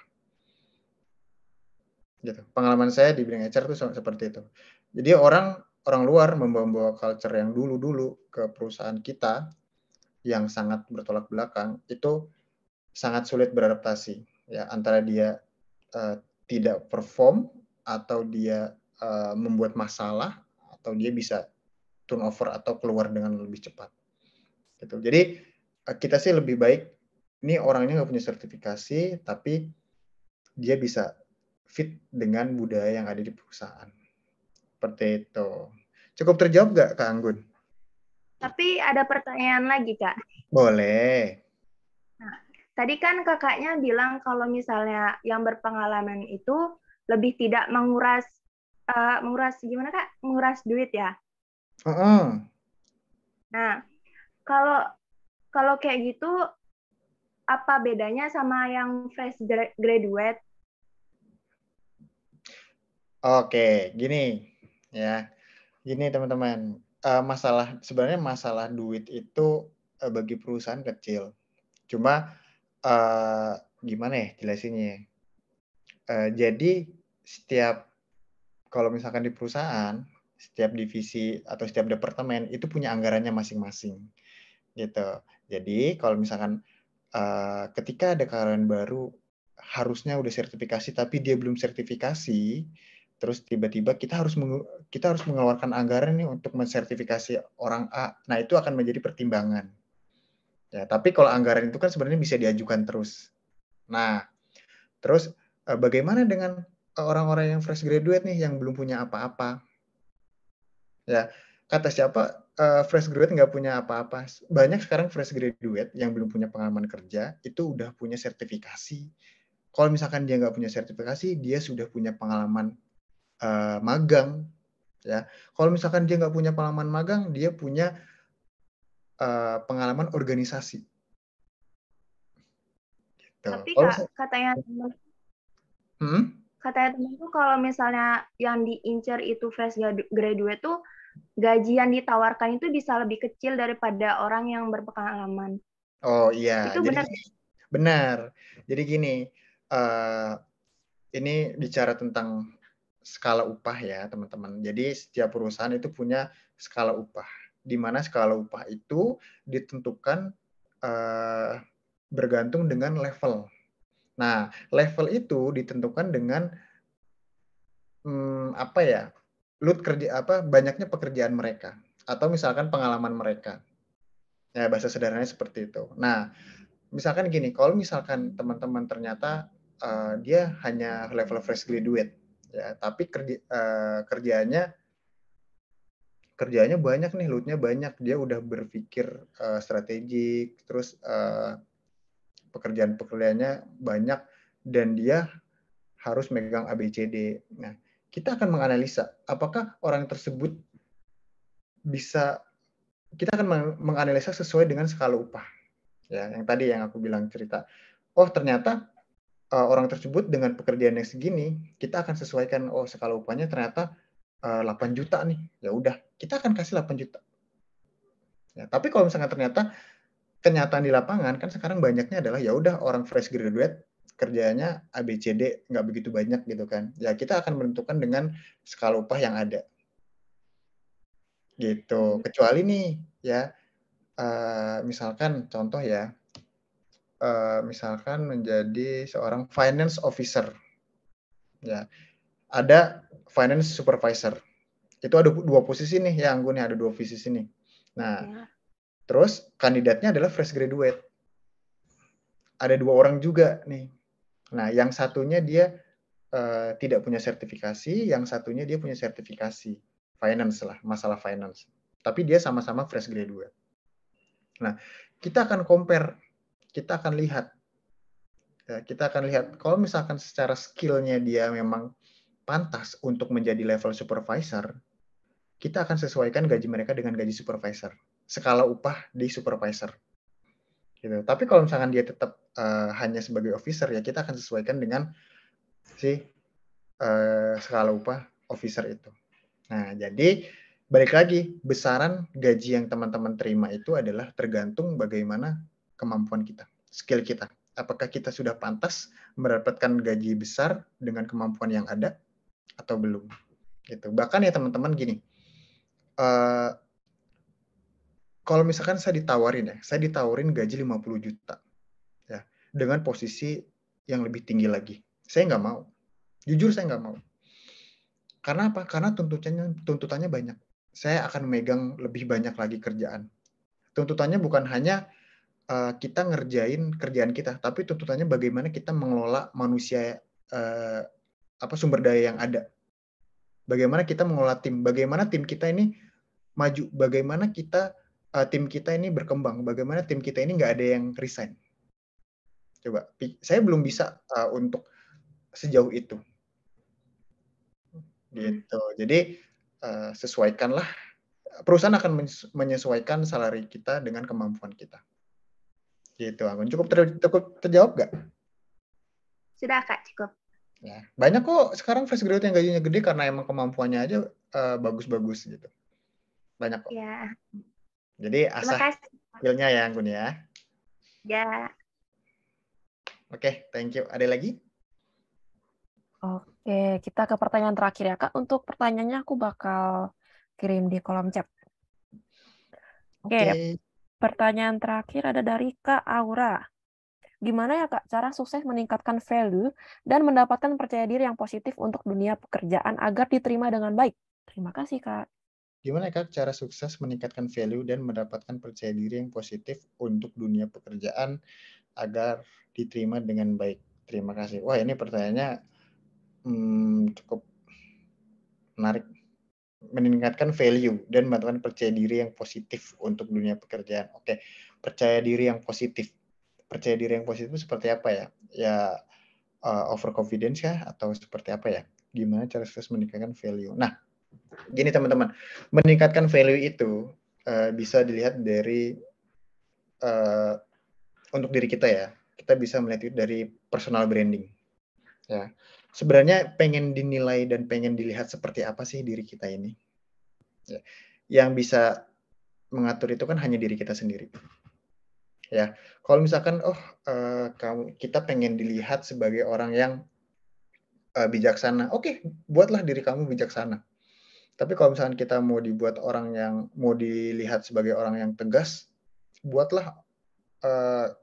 gitu pengalaman saya di bidang HR tuh seperti itu jadi orang orang luar membawa culture yang dulu-dulu ke perusahaan kita yang sangat bertolak belakang itu sangat sulit beradaptasi ya antara dia uh, tidak perform atau dia uh, membuat masalah atau dia bisa turnover atau keluar dengan lebih cepat gitu jadi uh, kita sih lebih baik ini orangnya nggak punya sertifikasi tapi dia bisa fit dengan budaya yang ada di perusahaan. Seperti itu. Cukup terjawab nggak, Kak Anggun? Tapi ada pertanyaan lagi, Kak. Boleh. Nah, tadi kan kakaknya bilang kalau misalnya yang berpengalaman itu lebih tidak menguras, uh, menguras gimana, Kak? Menguras duit ya? Uh -uh. Nah, kalau kalau kayak gitu, apa bedanya sama yang fresh graduate Oke, gini ya, gini teman-teman, uh, masalah sebenarnya masalah duit itu uh, bagi perusahaan kecil. Cuma uh, gimana ya jelasinnya? Uh, jadi setiap kalau misalkan di perusahaan, setiap divisi atau setiap departemen itu punya anggarannya masing-masing, gitu. Jadi kalau misalkan uh, ketika ada karyawan baru harusnya udah sertifikasi tapi dia belum sertifikasi terus tiba-tiba kita harus kita harus mengeluarkan anggaran nih untuk mensertifikasi orang A. Nah, itu akan menjadi pertimbangan. Ya, tapi kalau anggaran itu kan sebenarnya bisa diajukan terus. Nah, terus eh, bagaimana dengan eh, orang-orang yang fresh graduate nih yang belum punya apa-apa? Ya, kata siapa eh, fresh graduate nggak punya apa-apa? Banyak sekarang fresh graduate yang belum punya pengalaman kerja itu udah punya sertifikasi. Kalau misalkan dia nggak punya sertifikasi, dia sudah punya pengalaman uh, magang ya kalau misalkan dia nggak punya pengalaman magang dia punya uh, pengalaman organisasi gitu. tapi kak, katanya hmm? katanya temen tuh kalau misalnya yang diincar itu fresh graduate tuh gaji yang ditawarkan itu bisa lebih kecil daripada orang yang berpengalaman oh iya itu benar benar jadi gini uh, ini bicara tentang skala upah ya teman-teman. Jadi setiap perusahaan itu punya skala upah, di mana skala upah itu ditentukan eh, bergantung dengan level. Nah, level itu ditentukan dengan hmm, apa ya? Lut kerja apa banyaknya pekerjaan mereka atau misalkan pengalaman mereka. Ya, bahasa sederhananya seperti itu. Nah, misalkan gini, kalau misalkan teman-teman ternyata uh, dia hanya level fresh graduate ya, tapi kerja, uh, kerjanya kerjanya banyak nih lutnya banyak dia udah berpikir uh, strategik terus uh, eh, pekerjaan pekerjaannya banyak dan dia harus megang ABCD nah kita akan menganalisa apakah orang tersebut bisa kita akan menganalisa sesuai dengan skala upah ya yang tadi yang aku bilang cerita oh ternyata uh, orang tersebut dengan pekerjaan yang segini, kita akan sesuaikan oh skala upahnya ternyata uh, eh, 8 juta nih. Ya udah, kita akan kasih 8 juta. Ya, tapi kalau misalnya ternyata kenyataan di lapangan kan sekarang banyaknya adalah ya udah orang fresh graduate kerjanya ABCD nggak begitu banyak gitu kan. Ya kita akan menentukan dengan skala upah yang ada. Gitu. Kecuali nih ya uh, misalkan contoh ya Eh, misalkan menjadi seorang finance officer. Ya. Ada finance supervisor. Itu ada dua posisi nih ya Anggun ada dua posisi nih. Nah, ya. terus kandidatnya adalah fresh graduate. Ada dua orang juga nih. Nah, yang satunya dia uh, tidak punya sertifikasi, yang satunya dia punya sertifikasi finance lah, masalah finance. Tapi dia sama-sama fresh graduate. Nah, kita akan compare kita akan lihat ya, kita akan lihat kalau misalkan secara skillnya dia memang pantas untuk menjadi level supervisor, kita akan sesuaikan gaji mereka dengan gaji supervisor, skala upah di supervisor. Gitu. Tapi kalau misalkan dia tetap uh, hanya sebagai officer ya kita akan sesuaikan dengan si uh, skala upah officer itu. Nah, jadi balik lagi besaran gaji yang teman-teman terima itu adalah tergantung bagaimana kemampuan kita, skill kita. Apakah kita sudah pantas mendapatkan gaji besar dengan kemampuan yang ada atau belum? Gitu. Bahkan ya teman-teman gini, uh, kalau misalkan saya ditawarin ya, saya ditawarin gaji 50 juta ya dengan posisi yang lebih tinggi lagi. Saya nggak mau. Jujur saya nggak mau. Karena apa? Karena tuntutannya tuntutannya banyak. Saya akan megang lebih banyak lagi kerjaan. Tuntutannya bukan hanya Eh, kita ngerjain kerjaan kita, tapi tuntutannya bagaimana kita mengelola manusia eh, apa sumber daya yang ada. Bagaimana kita mengelola tim, bagaimana tim kita ini maju, bagaimana kita eh, tim kita ini berkembang, bagaimana tim kita ini nggak ada yang resign. Coba, saya belum bisa untuk sejauh itu. Gitu. Jadi sesuaikanlah perusahaan akan menyesuaikan salari kita dengan kemampuan kita. Gitu, Anggun. Cukup ter cukup terjawab nggak? Sudah, Kak. Cukup. Ya. Banyak kok sekarang fresh graduate yang gajinya gede karena emang kemampuannya aja eh, bagus-bagus uh, gitu. Banyak kok. Ya. Jadi asah skillnya ya Anggun ya. Ya. Oke, okay, thank you. Ada lagi? Oke, kita ke pertanyaan terakhir ya Kak. Untuk pertanyaannya aku bakal kirim di kolom chat. Oke. Okay. Okay. Pertanyaan terakhir ada dari Kak Aura. Gimana ya Kak cara sukses meningkatkan value dan mendapatkan percaya diri yang positif untuk dunia pekerjaan agar diterima dengan baik? Terima kasih Kak. Gimana ya, Kak cara sukses meningkatkan value dan mendapatkan percaya diri yang positif untuk dunia pekerjaan agar diterima dengan baik? Terima kasih. Wah ini pertanyaannya hmm, cukup menarik meningkatkan value dan bantuan percaya diri yang positif untuk dunia pekerjaan. Oke, percaya diri yang positif. Percaya diri yang positif itu seperti apa ya? Ya uh, eh, overconfidence ya atau seperti apa ya? Gimana cara terus meningkatkan value? Nah, gini teman-teman, meningkatkan value itu uh, bisa dilihat dari uh, untuk diri kita ya. Kita bisa melihat itu dari personal branding. Ya sebenarnya pengen dinilai dan pengen dilihat seperti apa sih diri kita ini. Ya, yang bisa mengatur itu kan hanya diri kita sendiri. Ya, kalau misalkan oh uh, kita pengen dilihat sebagai orang yang uh, bijaksana, oke, okay, buatlah diri kamu bijaksana. Tapi kalau misalkan kita mau dibuat orang yang mau dilihat sebagai orang yang tegas, buatlah uh,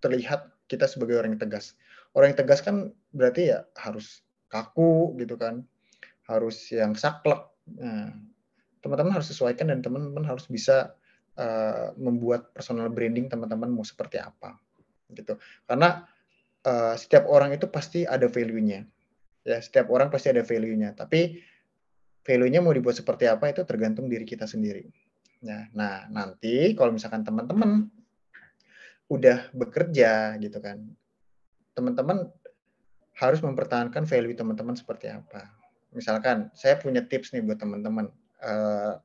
terlihat kita sebagai orang yang tegas orang yang tegas kan berarti ya harus kaku gitu kan harus yang saklek nah, teman-teman harus sesuaikan dan teman-teman harus bisa uh, membuat personal branding teman-teman mau seperti apa gitu karena uh, setiap orang itu pasti ada value-nya ya setiap orang pasti ada value-nya tapi value-nya mau dibuat seperti apa itu tergantung diri kita sendiri ya nah nanti kalau misalkan teman-teman udah bekerja gitu kan teman-teman harus mempertahankan value teman-teman seperti apa. Misalkan saya punya tips nih buat teman-teman uh,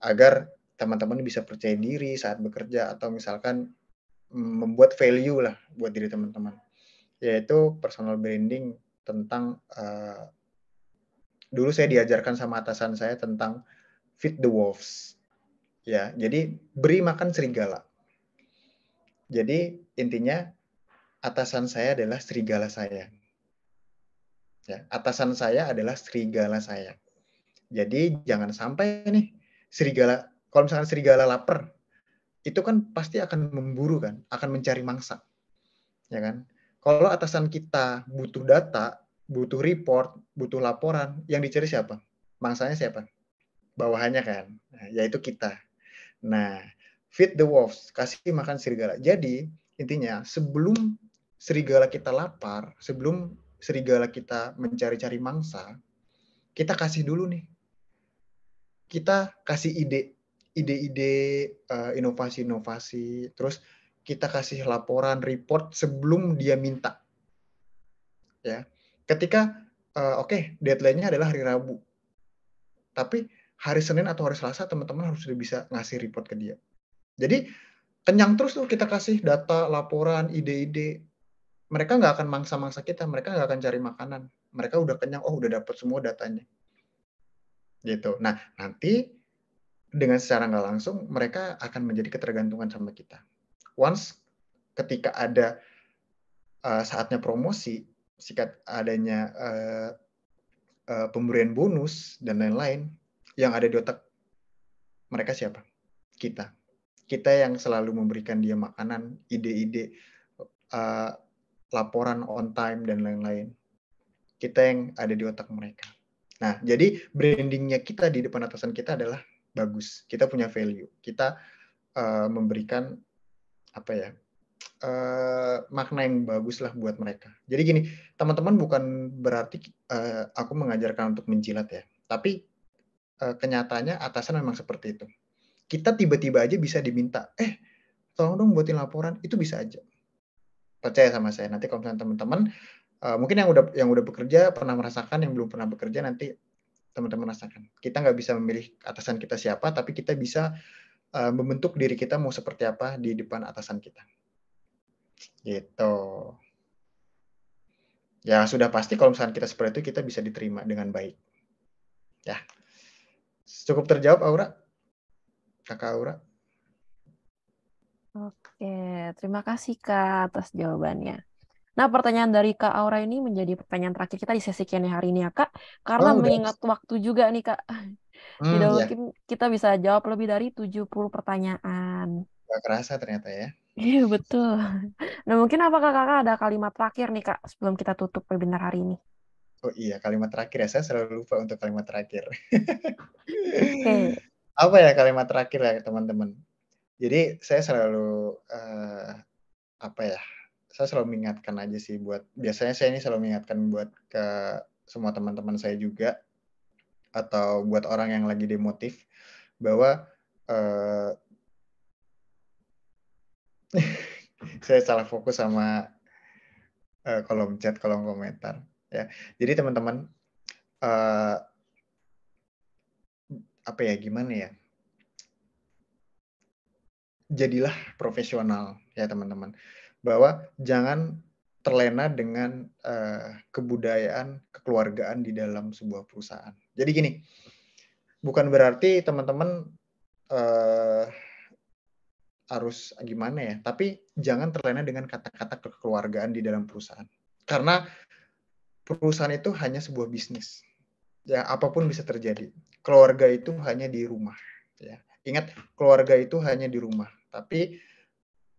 agar teman-teman bisa percaya diri saat bekerja atau misalkan mm, membuat value lah buat diri teman-teman yaitu personal branding tentang uh, dulu saya diajarkan sama atasan saya tentang feed the wolves ya jadi beri makan serigala jadi intinya atasan saya adalah serigala saya. Ya, atasan saya adalah serigala saya. Jadi jangan sampai nih serigala kalau misalkan serigala lapar itu kan pasti akan memburu kan, akan mencari mangsa. Ya kan? Kalau atasan kita butuh data, butuh report, butuh laporan, yang dicari siapa? Mangsanya siapa? Bawahannya kan, nah, yaitu kita. Nah, feed the wolves, kasih makan serigala. Jadi, intinya sebelum serigala kita lapar, sebelum serigala kita mencari-cari mangsa, kita kasih dulu nih. Kita kasih ide, ide-ide eh, inovasi-inovasi, terus kita kasih laporan report sebelum dia minta. Ya. Ketika eh, oke, okay, deadline-nya adalah hari Rabu. Tapi hari Senin atau hari Selasa teman-teman harus sudah bisa ngasih report ke dia. Jadi kenyang terus tuh kita kasih data, laporan, ide-ide mereka nggak akan mangsa-mangsa kita, mereka nggak akan cari makanan. Mereka udah kenyang, oh udah dapat semua datanya. Gitu. Nah, nanti dengan secara nggak langsung mereka akan menjadi ketergantungan sama kita. Once ketika ada uh, saatnya promosi, sikat adanya uh, uh, pemberian bonus dan lain-lain, yang ada di otak mereka siapa? Kita. Kita yang selalu memberikan dia makanan, ide-ide, laporan on time, dan lain-lain. Kita yang ada di otak mereka. Nah, jadi brandingnya kita di depan atasan kita adalah bagus. Kita punya value. Kita uh, memberikan apa ya uh, makna yang bagus lah buat mereka. Jadi gini, teman-teman bukan berarti uh, aku mengajarkan untuk menjilat ya, tapi uh, kenyataannya atasan memang seperti itu. Kita tiba-tiba aja bisa diminta, eh tolong dong buatin laporan, itu bisa aja percaya sama saya nanti kalau misalnya teman-teman uh, mungkin yang udah yang udah bekerja pernah merasakan yang belum pernah bekerja nanti teman-teman rasakan kita nggak bisa memilih atasan kita siapa tapi kita bisa uh, membentuk diri kita mau seperti apa di depan atasan kita gitu ya sudah pasti kalau misalnya kita seperti itu kita bisa diterima dengan baik ya cukup terjawab Aura kakak Aura terima kasih Kak atas jawabannya. Nah, pertanyaan dari Kak Aura ini menjadi pertanyaan terakhir kita di sesi Q&A hari ini ya Kak, karena oh, mengingat udah. waktu juga nih Kak. Hmm, Tidak iya. mungkin kita bisa jawab lebih dari 70 pertanyaan. Gak kerasa ternyata ya. Iya, betul. Nah, mungkin apakah Kakak ada kalimat terakhir nih Kak sebelum kita tutup webinar hari ini? Oh iya, kalimat terakhir ya. Saya selalu lupa untuk kalimat terakhir. Oke. Okay. Apa ya kalimat terakhir ya teman-teman? jadi saya selalu uh, apa ya saya selalu mengingatkan aja sih buat biasanya saya ini selalu mengingatkan buat ke semua teman-teman saya juga atau buat orang yang lagi demotif bahwa uh, saya salah fokus sama uh, kolom chat kolom komentar ya jadi teman-teman uh, apa ya gimana ya jadilah profesional ya teman-teman bahwa jangan terlena dengan uh, kebudayaan kekeluargaan di dalam sebuah perusahaan. Jadi gini, bukan berarti teman-teman uh, harus gimana ya, tapi jangan terlena dengan kata-kata kekeluargaan di dalam perusahaan. Karena perusahaan itu hanya sebuah bisnis. Ya, apapun bisa terjadi. Keluarga itu hanya di rumah, ya. Ingat keluarga itu hanya di rumah, tapi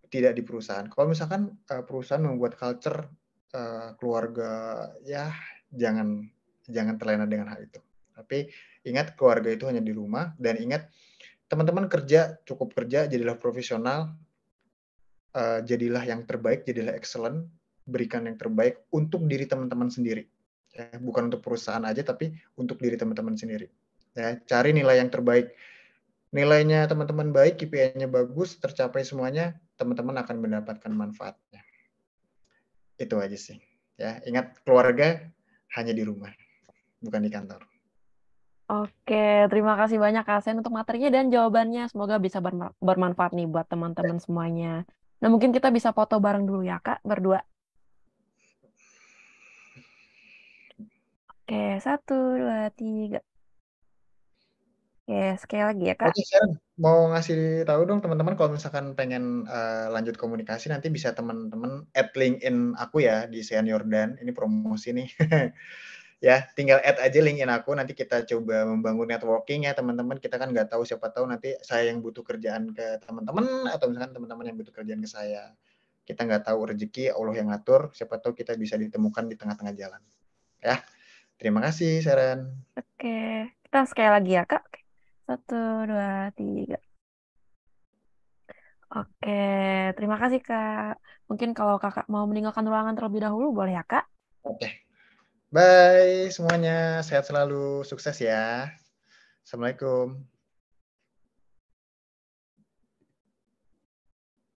tidak di perusahaan. Kalau misalkan uh, perusahaan membuat culture uh, keluarga ya jangan jangan terlena dengan hal itu. Tapi ingat keluarga itu hanya di rumah dan ingat teman-teman kerja cukup kerja jadilah profesional, uh, jadilah yang terbaik, jadilah excellent, berikan yang terbaik untuk diri teman-teman sendiri. Ya, bukan untuk perusahaan aja tapi untuk diri teman-teman sendiri. Ya, cari nilai yang terbaik nilainya teman-teman baik, KPI-nya bagus, tercapai semuanya, teman-teman akan mendapatkan manfaatnya. Itu aja sih. Ya, ingat keluarga hanya di rumah, bukan di kantor. Oke, terima kasih banyak Sen untuk materinya dan jawabannya. Semoga bisa bermanfaat nih buat teman-teman ya. semuanya. Nah, mungkin kita bisa foto bareng dulu ya, Kak, berdua. Oke, satu, dua, tiga. Ya, sekali lagi ya, Kak. Oke, Sharon, mau ngasih tahu dong teman-teman kalau misalkan pengen uh, lanjut komunikasi nanti bisa teman-teman add link in aku ya di Sean Yordan. Ini promosi nih. ya, tinggal add aja link in aku nanti kita coba membangun networking ya, teman-teman. Kita kan nggak tahu siapa tahu nanti saya yang butuh kerjaan ke teman-teman atau misalkan teman-teman yang butuh kerjaan ke saya. Kita nggak tahu rezeki Allah yang ngatur, siapa tahu kita bisa ditemukan di tengah-tengah jalan. Ya. Terima kasih, Sharon. Oke. Kita sekali lagi ya, Kak. Satu, dua, tiga. Oke, terima kasih Kak. Mungkin kalau Kakak mau meninggalkan ruangan terlebih dahulu, boleh ya Kak? Oke. Bye semuanya, sehat selalu, sukses ya. Assalamualaikum.